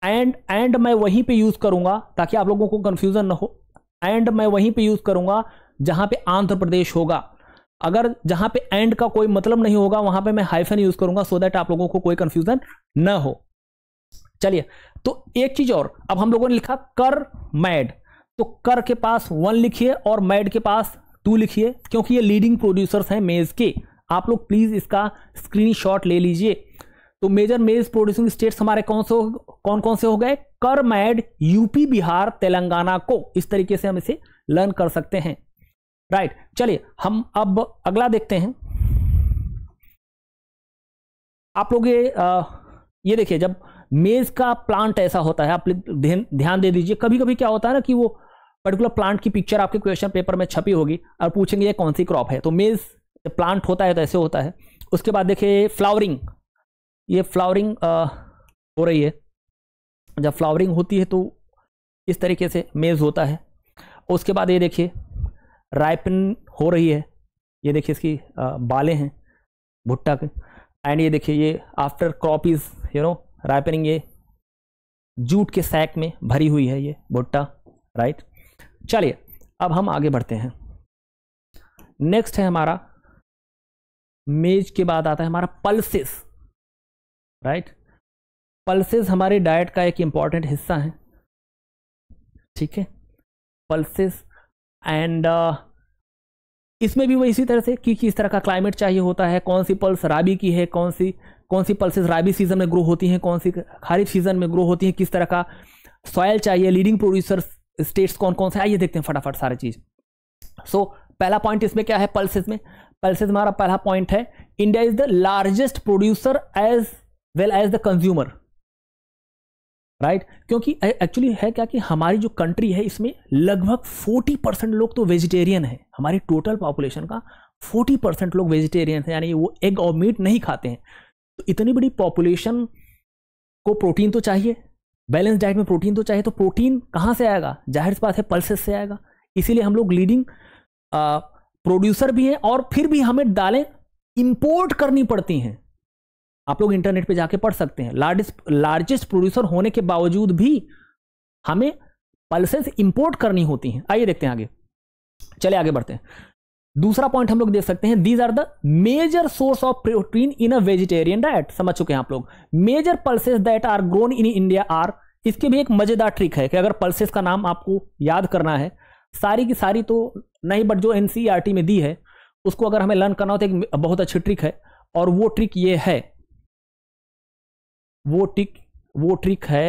एंड एंड मैं वहीं पे यूज़ करूंगा ताकि आप लोगों को कंफ्यूजन ना हो एंड मैं वहीं पे यूज़ करूंगा जहां पे आंध्र प्रदेश होगा अगर जहां पे एंड का कोई मतलब नहीं होगा वहां पे मैं हाइफन यूज़ करूंगा सो so दैट आप लोगों को कोई कंफ्यूजन ना हो चलिए तो एक चीज और अब हम लोगों ने लिखा कर मैड तो कर के पास वन लिखिए और मैड के पास टू लिखिए क्योंकि ये लीडिंग प्रोड्यूसर्स हैं मेज के आप लोग प्लीज इसका स्क्रीनशॉट ले लीजिए तो मेजर मेज प्रोड्यूसिंग स्टेट्स हमारे कौन से कौन कौन से हो गए कर मैड यूपी बिहार तेलंगाना को इस तरीके से हम इसे लर्न कर सकते हैं राइट चलिए हम अब अगला देखते हैं आप लोग ये आ, ये देखिए जब मेज़ का प्लांट ऐसा होता है आप ध्यान दे दीजिए कभी कभी क्या होता है ना कि वो पर्टिकुलर प्लांट की पिक्चर आपके क्वेश्चन पेपर में छपी होगी और पूछेंगे ये कौन सी क्रॉप है तो मेज़ प्लांट होता है तो ऐसे होता है उसके बाद देखिए फ्लावरिंग ये फ्लावरिंग हो रही है जब फ्लावरिंग होती है तो इस तरीके से मेज़ होता है उसके बाद ये देखिए राइपन हो रही है ये देखिए इसकी बालें हैं भुट्टा के एंड ये देखिए ये after crop is you know ripening ये जूट के सैक में भरी हुई है ये भुट्टा राइट चलिए अब हम आगे बढ़ते हैं नेक्स्ट है हमारा मेज के बाद आता है हमारा पल्सेस राइट पल्सेस हमारे डाइट का एक इम्पॉर्टेंट हिस्सा है ठीक है पल्सेस एंड इसमें भी वो इसी तरह से कि किस तरह का क्लाइमेट चाहिए होता है कौन सी पल्स राबी की है कौन सी कौन सी पल्सेस राबी सीजन में ग्रो होती हैं कौन सी खारिफ सीजन में ग्रो होती हैं किस तरह का सॉयल चाहिए लीडिंग प्रोड्यूसर स्टेट्स कौन कौन से आइए देखते हैं फटाफट सारी चीज़ सो so, पहला पॉइंट इसमें क्या है पल्सेज में पल्सेज हमारा पहला पॉइंट है India is the largest producer as well as the consumer right क्योंकि एक्चुअली है क्या कि हमारी जो कंट्री है इसमें लगभग 40 परसेंट लोग तो वेजिटेरियन है हमारी टोटल पॉपुलेशन का 40 परसेंट लोग वेजिटेरियन है यानी वो एग और मीट नहीं खाते हैं तो इतनी बड़ी पॉपुलेशन को प्रोटीन तो चाहिए बैलेंस डाइट में प्रोटीन तो चाहिए तो प्रोटीन कहाँ से आएगा जाहिर बात है पल्सेस से आएगा इसीलिए हम लोग लीडिंग प्रोड्यूसर भी हैं और फिर भी हमें दालें इंपोर्ट करनी पड़ती हैं आप लोग इंटरनेट पे जाके पढ़ सकते हैं लार्जेस्ट लार्जेस्ट प्रोड्यूसर होने के बावजूद भी हमें पल्सेस इंपोर्ट करनी होती हैं आइए देखते हैं आगे चले आगे बढ़ते हैं दूसरा पॉइंट हम लोग देख सकते हैं these are the major source of protein in a vegetarian diet समझ चुके हैं आप लोग major pulses that are grown in India are इसके भी एक मजेदार ट्रिक है कि अगर पल्सेस का नाम आपको याद करना है सारी की सारी तो नहीं बट जो एन e में दी है उसको अगर हमें लर्न करना हो तो एक बहुत अच्छी ट्रिक है और वो ट्रिक ये है वो ट्रिक वो ट्रिक है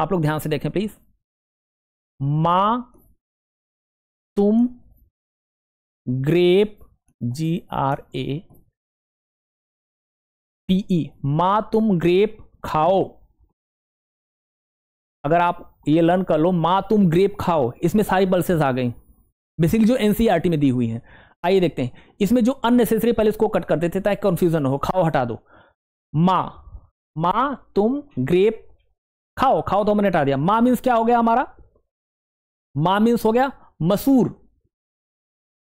आप लोग ध्यान से देखें प्लीज मां तुम grape G R A P E माँ तुम ग्रेप खाओ अगर आप ये लर्न कर लो माँ तुम ग्रेप खाओ इसमें सारी पल्सेस आ गई बेसिकली जो एनसीईआरटी e में दी हुई है आइए देखते हैं इसमें जो अननेसेसरी पहले इसको कट कर देते ताकि कंफ्यूजन हो खाओ हटा दो माँ माँ तुम ग्रेप खाओ खाओ तो हमने हटा दिया माँ मीन्स क्या हो गया हमारा माँ मीन्स हो गया मसूर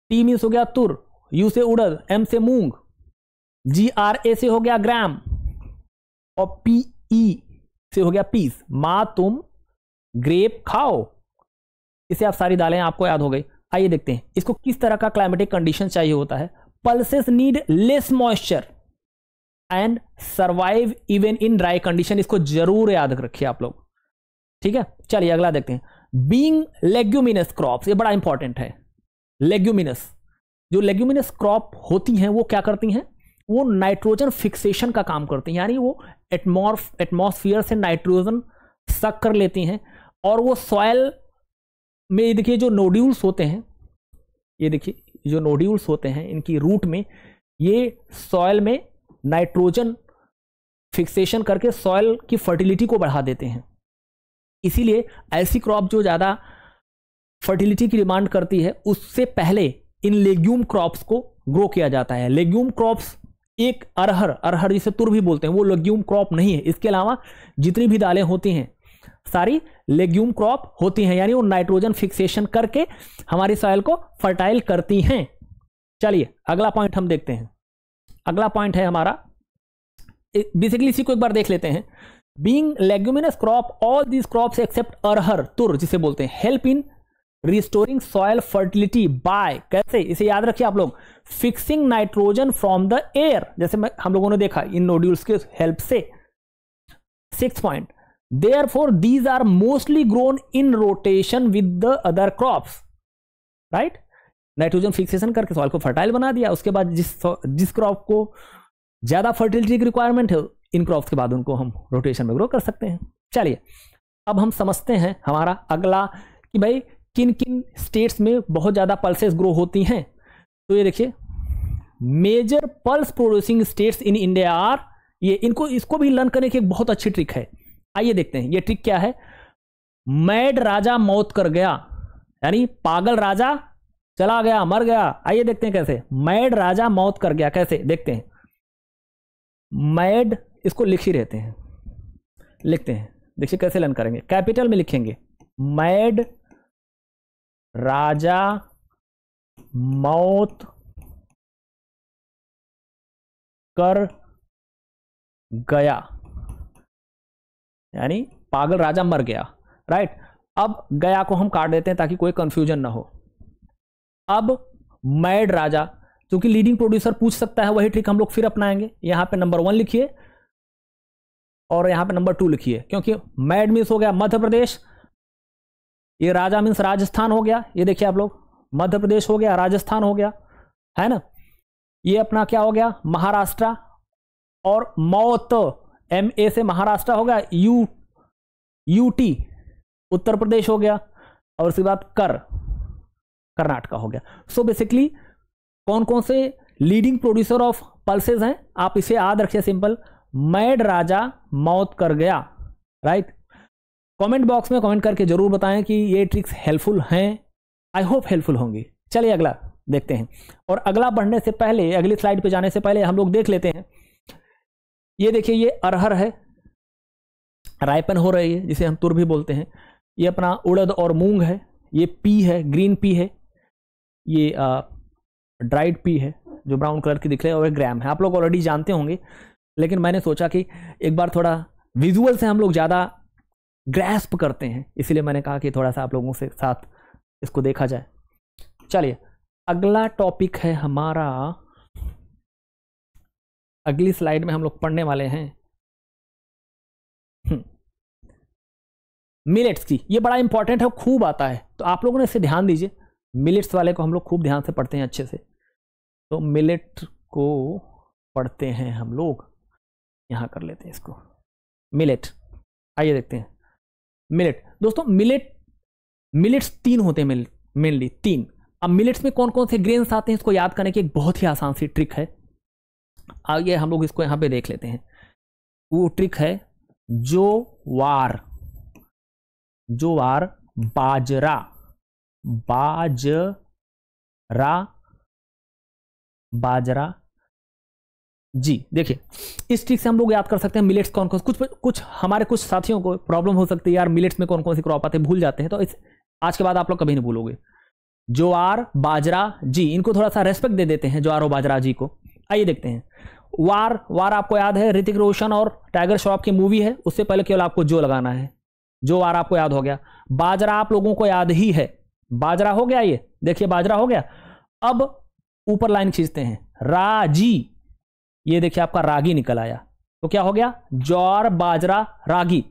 टी मीन्स हो गया तुर यू से उड़द एम से मूंग जी आर ए से हो गया ग्राम और पी ई से हो गया पीस मा तुम ग्रेप खाओ इसे आप सारी दालें आपको याद हो गई आइए देखते हैं इसको किस तरह का क्लाइमेटिक कंडीशन चाहिए होता है pulses need less moisture and survive even in dry condition इसको जरूर याद रखिए आप लोग ठीक है चलिए अगला देखते हैं बींग लेग्यूमिनस क्रॉप्स ये बड़ा इंपॉर्टेंट है लेग्यूमिनस जो लेग्यूमिनस क्रॉप होती हैं वो क्या करती हैं वो नाइट्रोजन फिक्सेशन का काम करती हैं यानी वो एटमोर्फ एटमोसफियर से नाइट्रोजन सक कर लेती हैं और वो सॉयल में ये देखिए जो नोड्यूल्स होते हैं ये देखिए जो नोड्यूल्स होते हैं इनकी रूट में ये सॉयल में नाइट्रोजन फिक्सेशन करके सॉयल की फर्टिलिटी को बढ़ा देते हैं इसीलिए ऐसी क्रॉप जो ज़्यादा फर्टिलिटी की डिमांड करती है उससे पहले इन लेग्यूम क्रॉप्स को ग्रो किया जाता है लेग्यूम क्रॉप्स एक अरहर अरहर जिसे तुर भी बोलते हैं वो लेग्यूम क्रॉप नहीं है इसके अलावा जितनी भी दालें होती हैं सारी लेग्यूम क्रॉप होती हैं यानी वो नाइट्रोजन फिक्सेशन करके हमारी सॉयल को फर्टाइल करती हैं चलिए अगला पॉइंट हम देखते हैं अगला पॉइंट है हमारा बेसिकली इसी को एक बार देख लेते हैं being leguminous crop all these crop except अरहर तुर जिसे बोलते हैं help in restoring soil fertility by कैसे इसे याद रखिए आप लोग fixing nitrogen from the air जैसे मैं हम लोगों ने देखा इन नोड्यूल्स के हेल्प से six point there four these are mostly grown in rotation with the other crops right nitrogen fixation करके सॉइल को फर्टाइल बना दिया उसके बाद जिस जिस क्रॉप को ज़्यादा फर्टिलिटी की रिक्वायरमेंट है इन क्रॉप्स के बाद उनको हम रोटेशन में ग्रो कर सकते हैं चलिए अब हम समझते हैं हमारा अगला कि भाई किन किन स्टेट्स में बहुत ज़्यादा पल्सेस ग्रो होती हैं तो ये देखिए major pulse producing states in India are ये इनको इसको भी लर्न करने की एक बहुत अच्छी ट्रिक है आइए देखते हैं ये ट्रिक क्या है मैड राजा मौत कर गया यानी पागल राजा चला गया मर गया आइए देखते हैं कैसे मैड राजा मौत कर गया कैसे देखते हैं मैड इसको लिख ही रहते हैं लिखते हैं देखिए कैसे लर्न करेंगे कैपिटल में लिखेंगे मैड राजा मौत कर गया यानी पागल राजा मर गया राइट अब गया को हम काट देते हैं ताकि कोई कंफ्यूजन ना हो अब मैड राजा क्योंकि लीडिंग प्रोड्यूसर पूछ सकता है वही ट्रिक हम लोग फिर अपनाएंगे यहां पे नंबर वन लिखिए और यहां पे नंबर टू लिखिए क्योंकि मैड मिस हो गया मध्य प्रदेश ये राजा मीन्स राजस्थान हो गया ये देखिए आप लोग मध्य प्रदेश हो गया राजस्थान हो गया है ना ये अपना क्या हो गया महाराष्ट्र और मौत एम ए से महाराष्ट्र हो गया यू यूटी उत्तर प्रदेश हो गया और उसके बाद कर कर्नाटका हो गया सो so बेसिकली कौन कौन से लीडिंग प्रोड्यूसर ऑफ पल्सेज हैं आप इसे याद रखिए सिंपल मैड राजा मौत कर गया राइट कमेंट बॉक्स में कमेंट करके ज़रूर बताएं कि ये ट्रिक्स हेल्पफुल हैं आई होप हेल्पफुल होंगी चलिए अगला देखते हैं और अगला बढ़ने से पहले अगली स्लाइड पे जाने से पहले हम लोग देख लेते हैं ये देखिए ये अरहर है रायपन हो रही है जिसे हम तुर भी बोलते हैं ये अपना उड़द और मूंग है ये पी है ग्रीन पी है ये ड्राइड पी है जो ब्राउन कलर की दिख रही है और ये ग्राम है आप लोग ऑलरेडी जानते होंगे लेकिन मैंने सोचा कि एक बार थोड़ा विजुअल से हम लोग ज़्यादा ग्रैस्प करते हैं इसीलिए मैंने कहा कि थोड़ा सा आप लोगों से साथ इसको देखा जाए चलिए अगला टॉपिक है हमारा अगली स्लाइड में हम लोग पढ़ने वाले हैं मिलेट्स हम्म। की ये बड़ा इंपॉर्टेंट है खूब आता है तो आप लोगों ने इसे ध्यान दीजिए मिलेट्स वाले को हम लोग खूब ध्यान से पढ़ते हैं अच्छे से तो मिलेट को पढ़ते हैं हम लोग यहाँ कर लेते हैं इसको मिलेट आइए देखते हैं मिलेट दोस्तों मिलेट मिलेट्स तीन होते हैं मेनली तीन अब मिलेट्स में कौन कौन से ग्रेन्स आते हैं इसको याद करने की एक बहुत ही आसान सी ट्रिक है आइए हम लोग इसको यहाँ पे देख लेते हैं वो ट्रिक है जो वार जो वार बाजरा बाजरा बाजरा जी देखिए इस ट्रिक से हम लोग याद कर सकते हैं मिलेट्स कौन कौन कुछ कुछ हमारे कुछ साथियों को प्रॉब्लम हो सकती है यार मिलेट्स में कौन कौन सी क्रॉप आते हैं भूल जाते हैं तो इस आज के बाद आप लोग कभी नहीं भूलोगे ज्वार बाजरा जी इनको थोड़ा सा रेस्पेक्ट दे देते हैं ज्वार और बाजरा जी को आइए देखते हैं वार वार आपको याद है ऋतिक रोशन और टाइगर श्रॉफ की मूवी है उससे पहले केवल आपको जो लगाना है जो वार आपको याद हो गया बाजरा आप लोगों को याद ही है बाजरा हो गया ये देखिए बाजरा हो गया अब ऊपर लाइन खींचते हैं राजी ये देखिए आपका रागी निकल आया तो क्या हो गया ज्वार बाजरा रागी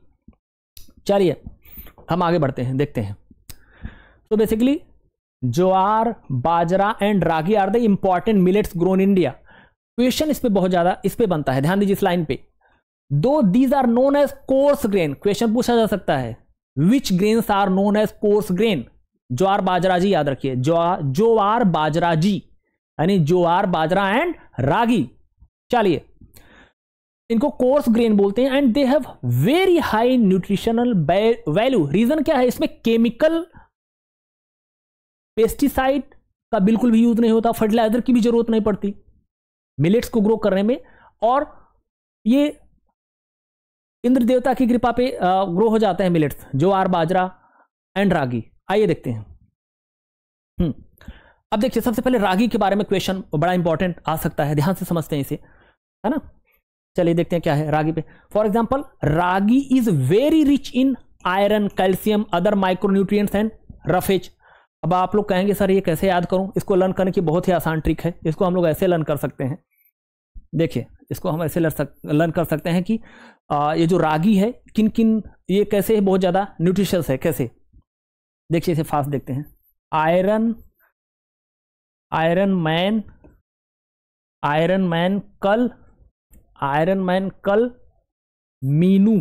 चलिए हम आगे बढ़ते हैं देखते हैं तो basically jowar bajra and ragi are the important millets grown India question इस पर बहुत ज्यादा इस पर बनता है ध्यान दीजिए इस लाइन पे दो these are known as coarse grain question पूछा जा सकता है which grains are known as coarse grain jowar bajra जी याद रखिए ज्वार जोआर बाजरा जी यानी ज्वार बाजरा एंड रागी चलिए इनको कोर्स ग्रेन बोलते हैं and they have very high nutritional value reason क्या है इसमें केमिकल पेस्टिसाइड का बिल्कुल भी यूज नहीं होता फर्टिलाइजर की भी जरूरत नहीं पड़ती मिलेट्स को ग्रो करने में और ये इंद्र देवता की कृपा पे ग्रो हो जाते हैं मिलेट्स जो आर बाजरा एंड रागी आइए देखते हैं हम्म, अब देखिए सबसे पहले रागी के बारे में क्वेश्चन बड़ा इंपॉर्टेंट आ सकता है ध्यान से समझते हैं इसे है ना चलिए देखते हैं क्या है रागी पे for example ragi is very rich in iron calcium other micronutrient and roughage अब आप लोग कहेंगे सर ये कैसे याद करूं इसको लर्न करने की बहुत ही आसान ट्रिक है इसको हम लोग ऐसे लर्न कर सकते हैं देखिए इसको हम ऐसे लर्न कर सकते हैं कि ये जो रागी है किन किन ये कैसे है बहुत ज़्यादा न्यूट्रिशस है कैसे देखिए इसे फास्ट देखते हैं iron iron man iron man कल आयरन मैन कल मीनू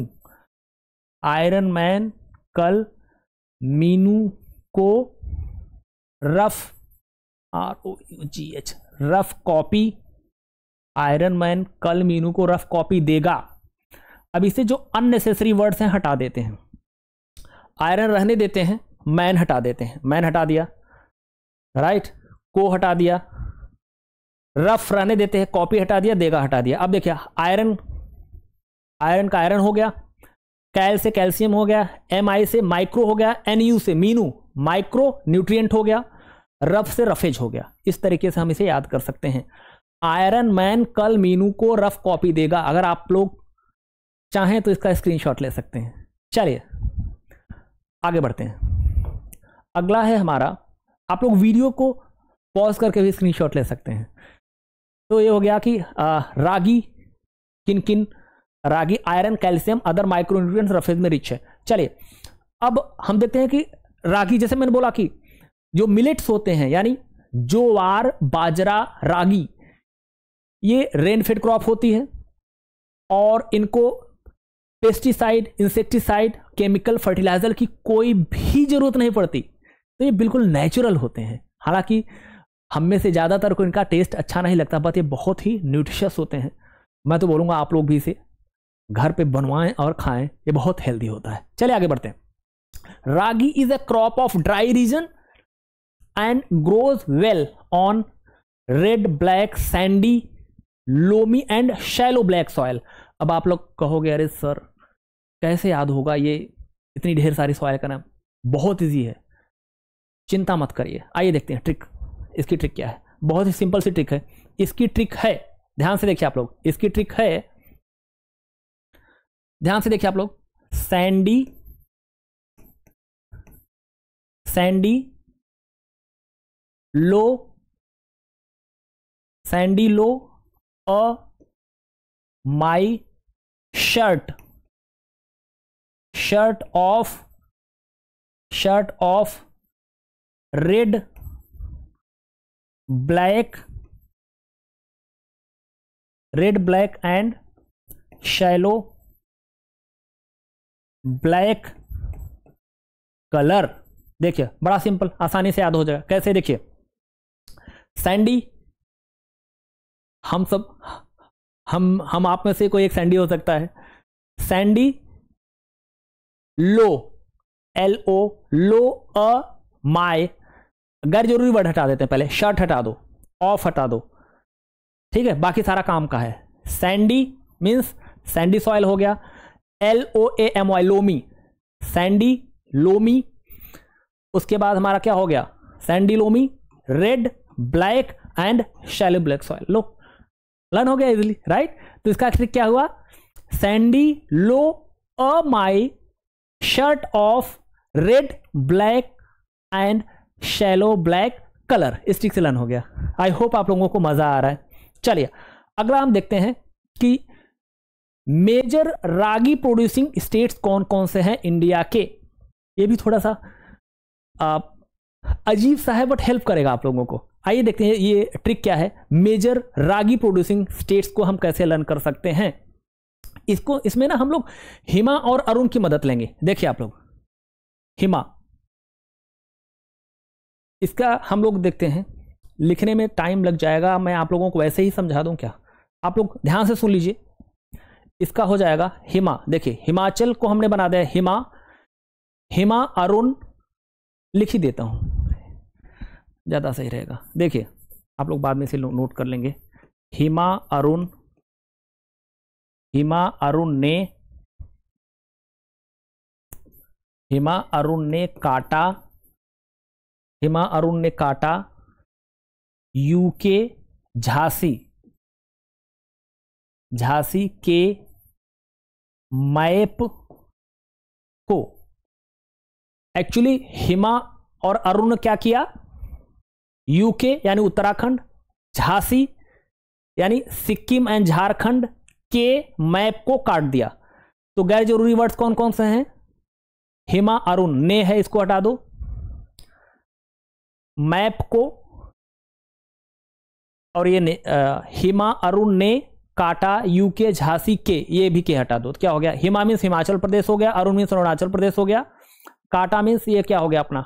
आयरन मैन कल मीनू को rough R O U G H rough copy iron man कल मीनू को रफ कॉपी देगा अब इसे जो अननेसेसरी वर्ड्स हैं हटा देते हैं आयरन रहने देते हैं मैन हटा देते हैं मैन हटा दिया राइट right? को हटा दिया रफ रहने देते हैं कॉपी हटा दिया देगा हटा दिया अब देखिए आयरन आयरन का आयरन हो गया कैल से कैल्शियम हो गया एम आई से माइक्रो हो गया एन यू से मीनू माइक्रो न्यूट्रिएंट हो गया रफ से रफेज हो गया इस तरीके से हम इसे याद कर सकते हैं आयरन मैन कल मीनू को रफ कॉपी देगा अगर आप लोग चाहें तो इसका स्क्रीनशॉट ले सकते हैं चलिए आगे बढ़ते हैं अगला है हमारा आप लोग वीडियो को पॉज करके भी स्क्रीनशॉट ले सकते हैं तो ये हो गया कि आ, रागी किन किन ragi iron calcium other micro nutrients roughage में रिच है चलिए अब हम देखते हैं कि रागी जैसे मैंने बोला कि जो मिलेट्स होते हैं यानी जोवार बाजरा रागी ये रेनफेड क्रॉप होती है और इनको पेस्टिसाइड इंसेक्टिसाइड केमिकल फर्टिलाइजर की कोई भी जरूरत नहीं पड़ती तो ये बिल्कुल नेचुरल होते हैं हालांकि हम में से ज़्यादातर को इनका टेस्ट अच्छा नहीं लगता बट ये बहुत ही न्यूट्रिशस होते हैं मैं तो बोलूँगा आप लोग भी इसे घर पे बनवाएं और खाएं ये बहुत हेल्दी होता है चले आगे बढ़ते हैं ragi is a crop of dry region and grows well on red black sandy loamy and shallow black soil अब आप लोग कहोगे अरे सर कैसे याद होगा ये इतनी ढेर सारी सॉयल का नाम बहुत ईजी है चिंता मत करिए आइए देखते हैं ट्रिक इसकी ट्रिक क्या है बहुत ही सिंपल सी ट्रिक है इसकी ट्रिक है ध्यान से देखिए आप लोग इसकी ट्रिक है ध्यान से देखिए आप लोग sandy sandy low sandy low a my shirt shirt of shirt of red black red black and shallow black colour देखिए बड़ा सिंपल आसानी से याद हो जाएगा कैसे देखिए सैंडी हम सब हम हम आप में से कोई एक सैंडी हो सकता है Sandy low L O low a माई गैर जरूरी वर्ड हटा देते हैं पहले शर्ट हटा दो ऑफ हटा दो ठीक है बाकी सारा काम का है सैंडी मीन्स सैंडी सॉयल हो गया L O A M Y loamy sandy loamy उसके बाद हमारा क्या हो गया sandy loamy red black and shallow black soil लो लर्न हो गया इजिली राइट तो इसका ट्रिक क्या हुआ sandy low a my shirt of red black and shallow black colour stick से लर्न हो गया आई होप आप लोगों को मज़ा आ रहा है चलिए अगला हम देखते हैं कि मेजर रागी प्रोड्यूसिंग स्टेट्स कौन कौन से हैं इंडिया के ये भी थोड़ा सा आप अजीब सा है बट हेल्प करेगा आप लोगों को आइए देखते हैं ये ट्रिक क्या है मेजर रागी प्रोड्यूसिंग स्टेट्स को हम कैसे लर्न कर सकते हैं इसको इसमें ना हम लोग हिमा और अरुण की मदद लेंगे देखिए आप लोग हिमा इसका हम लोग देखते हैं लिखने में टाइम लग जाएगा मैं आप लोगों को वैसे ही समझा दूं क्या आप लोग ध्यान से सुन लीजिए इसका हो जाएगा हिमा देखिए हिमाचल को हमने बना दिया हिमा हिमा अरुण लिख ही देता हूं ज़्यादा सही रहेगा देखिए आप लोग बाद में से नोट कर लेंगे हिमा अरुण हिमा अरुण ने हिमा अरुण ने काटा हिमा अरुण ने काटा यूके झांसी झांसी के मैप को एक्चुअली हिमा और अरुण ने क्या किया यूके यानी उत्तराखंड झांसी यानी सिक्किम एंड झारखंड के मैप को काट दिया तो गैर जरूरी वर्ड्स कौन कौन से हैं हिमा अरुण ने है इसको हटा दो मैप को और ये हिमा अरुण ने काटा यूके झांसी के ये भी के हटा दो तो क्या हो गया हिमा मीन्स हिमाचल प्रदेश हो गया अरुण मीन्स अरुणाचल प्रदेश हो गया काटा मीन्स ये क्या हो गया अपना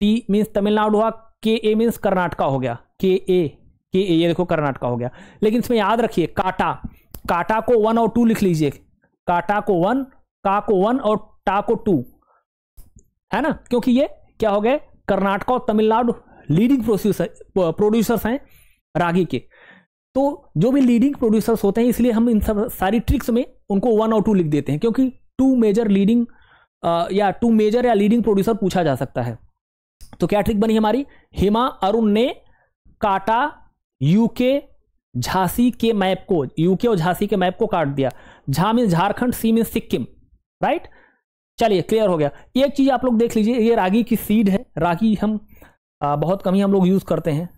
टी मीन्स तमिलनाडु हुआ के ए मीन्स कर्नाटका हो गया के ए के ए ये देखो कर्नाटका हो गया लेकिन इसमें याद रखिए काटा काटा को वन और टू लिख लीजिए काटा को वन का को वन और टा को टू है ना क्योंकि ये क्या हो गया कर्नाटका और तमिलनाडु लीडिंग प्रोड्यूसर प्रोड्यूसर्स हैं रागी के तो जो भी लीडिंग प्रोड्यूसर्स होते हैं इसलिए हम इन सब सारी ट्रिक्स में उनको वन और टू लिख देते हैं क्योंकि टू मेजर लीडिंग या टू मेजर या लीडिंग प्रोड्यूसर पूछा जा सकता है तो क्या ट्रिक बनी हमारी हिमा अरुण ने काटा यूके झांसी के मैप को यूके और झांसी के मैप को काट दिया झा mean Jharkhand C mean Sikkim right right? चलिए क्लियर हो गया एक चीज़ आप लोग देख लीजिए ये रागी की सीड है रागी हम आ, बहुत कम ही हम लोग यूज़ करते हैं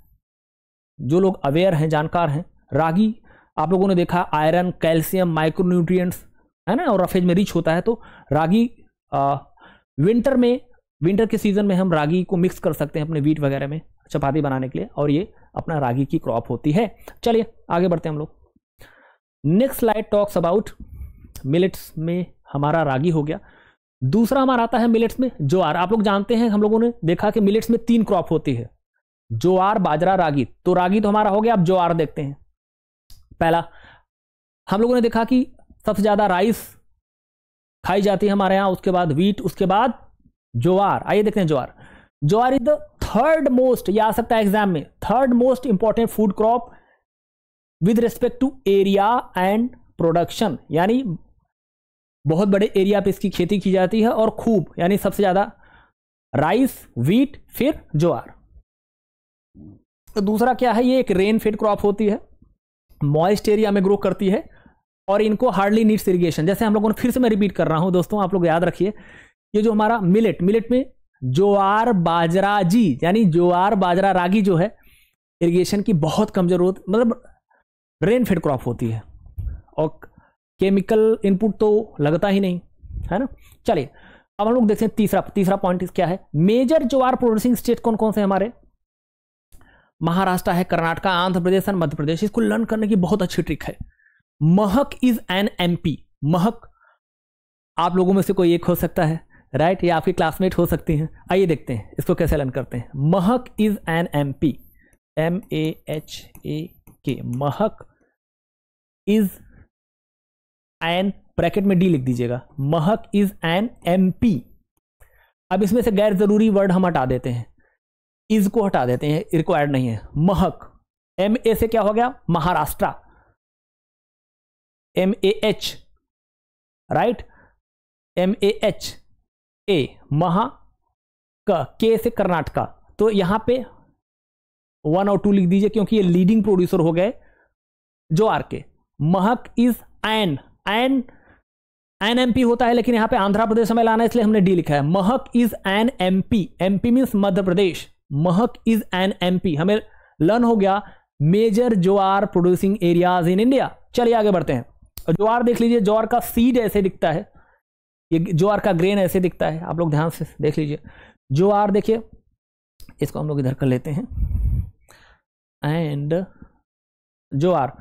जो लोग अवेयर हैं जानकार हैं रागी आप लोगों ने देखा आयरन कैल्शियम माइक्रोन्यूट्रियट्स है ना और रफेज में रिच होता है तो रागी आ, विंटर में विंटर के सीज़न में हम रागी को मिक्स कर सकते हैं अपने वीट वगैरह में चपाती बनाने के लिए और ये अपना रागी की क्रॉप होती है चलिए आगे बढ़ते हैं हम लोग next slide talks about millets में हमारा रागी हो गया दूसरा हमारा आता है मिलेट्स में ज्वार आप लोग जानते हैं हम लोगों ने देखा कि मिलेट्स में तीन क्रॉप होती है ज्वार बाजरा रागी तो रागी तो हमारा हो गया आप ज्वार देखते हैं पहला हम लोगों ने देखा कि सबसे ज़्यादा राइस खाई जाती है हमारे यहां उसके बाद वीट उसके बाद ज्वार आइए देखते हैं jowar jowar is the third most या आ सकता है एग्जाम में third most important food crop with respect to area and production यानी बहुत बड़े एरिया पे इसकी खेती की जाती है और खूब यानी सबसे ज़्यादा राइस वीट फिर ज्वार तो दूसरा क्या है ये एक रेन फेड क्रॉप होती है मॉइस्ट एरिया में ग्रो करती है और इनको हार्डली नीड्स इरीगेशन जैसे हम लोगों ने फिर से मैं रिपीट कर रहा हूं दोस्तों आप लोग याद रखिए ये जो हमारा मिलेट मिलेट में ज्वार बाजरा जी यानी ज्वार बाजरा रागी जो है इरिगेशन की बहुत कम जरूरत मतलब रेन फेड क्रॉप होती है और केमिकल इनपुट तो लगता ही नहीं है ना चलिए अब हम लोग देखते हैं तीसरा तीसरा पॉइंट क्या है मेजर ज्वार प्रोड्यूसिंग स्टेट कौन कौन से हमारे महाराष्ट्र है कर्नाटका आंध्र प्रदेश और मध्य प्रदेश इसको लर्न करने की बहुत अच्छी ट्रिक है महक इज एन एमपी महक आप लोगों में से कोई एक हो सकता है राइट या आपकी क्लासमेट हो सकती हैं आइए देखते हैं इसको कैसे लर्न करते हैं महक is an M P M A H A K महक इज एन ब्रैकेट में डी लिख दीजिएगा महक इज एन एम पी अब इसमें से गैर ज़रूरी वर्ड हम हटा देते हैं इज को हटा देते हैं रिक्वायर्ड नहीं है महक एम ए से क्या हो गया Maharashtra M A H right M A H A महा क के से कर्नाटका तो यहां पे वन और टू लिख दीजिए क्योंकि ये लीडिंग प्रोड्यूसर हो गए जो आर के महक is an an an MP होता है लेकिन यहां पे आंध्र प्रदेश हमें लाना है इसलिए हमने डी लिखा है महक is an M MP MP mean Madhya Pradesh महक इज एन एमपी हमें लर्न हो गया major jowar producing areas in India चलिए आगे बढ़ते हैं ज्वार देख लीजिए ज्वार का सीड ऐसे दिखता है ये ज्वार का ग्रेन ऐसे दिखता है आप लोग ध्यान से देख लीजिए ज्वार देखिए इसको हम लोग इधर कर लेते हैं एंड ज्वार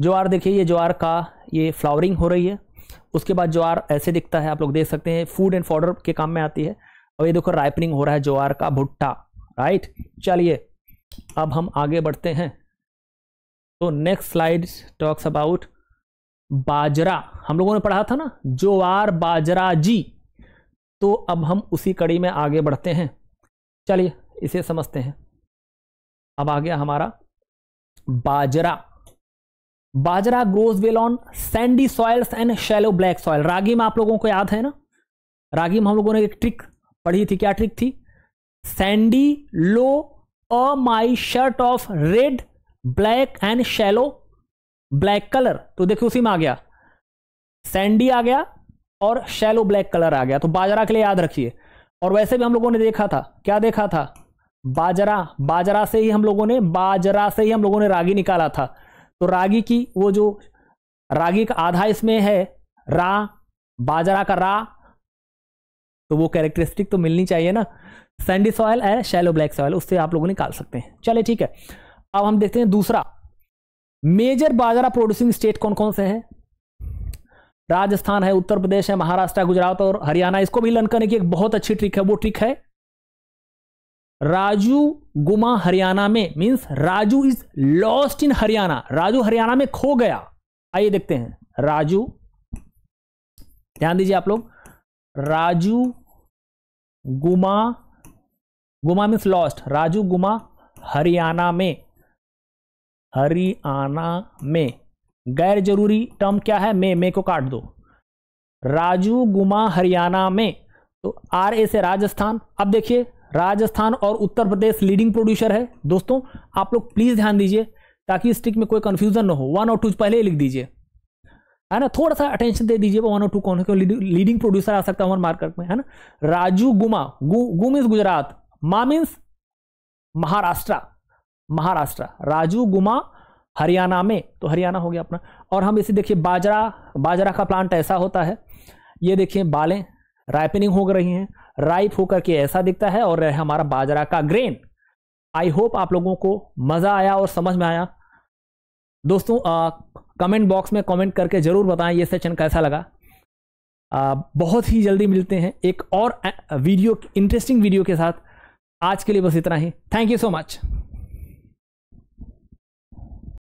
ज्वार देखिए ये ज्वार का ये फ्लावरिंग हो रही है उसके बाद ज्वार ऐसे दिखता है आप लोग देख सकते हैं फूड एंड फॉर्डर के काम में आती है और ये देखो राइपनिंग हो रहा है ज्वार का भुट्टा राइट चलिए अब हम आगे बढ़ते हैं तो next slide talks about bajra हम लोगों ने पढ़ा था ना ज्वार बाजरा जी तो अब हम उसी कड़ी में आगे बढ़ते हैं चलिए इसे समझते हैं अब आ गया हमारा bajra bajra grows well on sandy soils and shallow black soil ragi में आप लोगों को याद है ना रागी में हम लोगों ने एक ट्रिक पढ़ी थी क्या ट्रिक थी sandy low a my shirt of red black and shallow black colour तो देखिए उसी में आ गया सैंडी आ गया और शेलो ब्लैक कलर आ गया तो बाजरा के लिए याद रखिए और वैसे भी हम लोगों ने देखा था क्या देखा था बाजरा बाजरा से ही हम लोगों ने बाजरा से ही हम लोगों ने रागी निकाला था तो रागी की वो जो रागी का आधा इसमें है रा बाजरा का रा तो वो कैरेक्टरिस्टिक तो मिलनी चाहिए ना सैंडी सॉयल है शैलो ब्लैक सॉयल उससे आप लोग निकाल सकते हैं चले ठीक है अब हम देखते हैं दूसरा मेजर बाजरा प्रोड्यूसिंग स्टेट कौन कौन से है राजस्थान है उत्तर प्रदेश है महाराष्ट्र गुजरात और हरियाणा इसको भी लर्न करने की एक बहुत अच्छी ट्रिक है वो ट्रिक है राजू गुमा हरियाणा में means Raju is lost in Haryana Raju Haryana में खो गया आइए देखते हैं राजू ध्यान दीजिए आप लोग राजू गुमा गुमा मीन्स लॉस्ट राजू गुमा हरियाणा में हरियाणा में गैर जरूरी टर्म क्या है मे मे को काट दो राजू गुमा हरियाणा में तो आर ए से राजस्थान अब देखिए राजस्थान और उत्तर प्रदेश लीडिंग प्रोड्यूसर है दोस्तों आप लोग प्लीज़ ध्यान दीजिए ताकि इस ट्रिक में कोई कंफ्यूजन ना हो वन और टू पहले लिख दीजिए है ना थोड़ा सा अटेंशन दे दीजिए वन और टू कौन है क्यों लीडिंग प्रोड्यूसर आ सकता है हमारे मार्केट में है ना राजू गुमा गु गु मीन्स गुजरात मा मीन्स महाराष्ट्र महाराष्ट्र राजू गुमा हरियाणा में तो हरियाणा हो गया अपना और हम इसे देखिए बाजरा बाजरा का प्लांट ऐसा होता है ये देखिए बालें रायपनिंग हो रही हैं राइप होकर के ऐसा दिखता है और हमारा बाजरा का ग्रेन आई होप आप लोगों को मज़ा आया और समझ में आया दोस्तों कमेंट बॉक्स में कमेंट करके ज़रूर बताएं ये सेशन कैसा लगा आ, बहुत ही जल्दी मिलते हैं एक और वीडियो इंटरेस्टिंग वीडियो के साथ आज के लिए बस इतना ही थैंक यू सो मच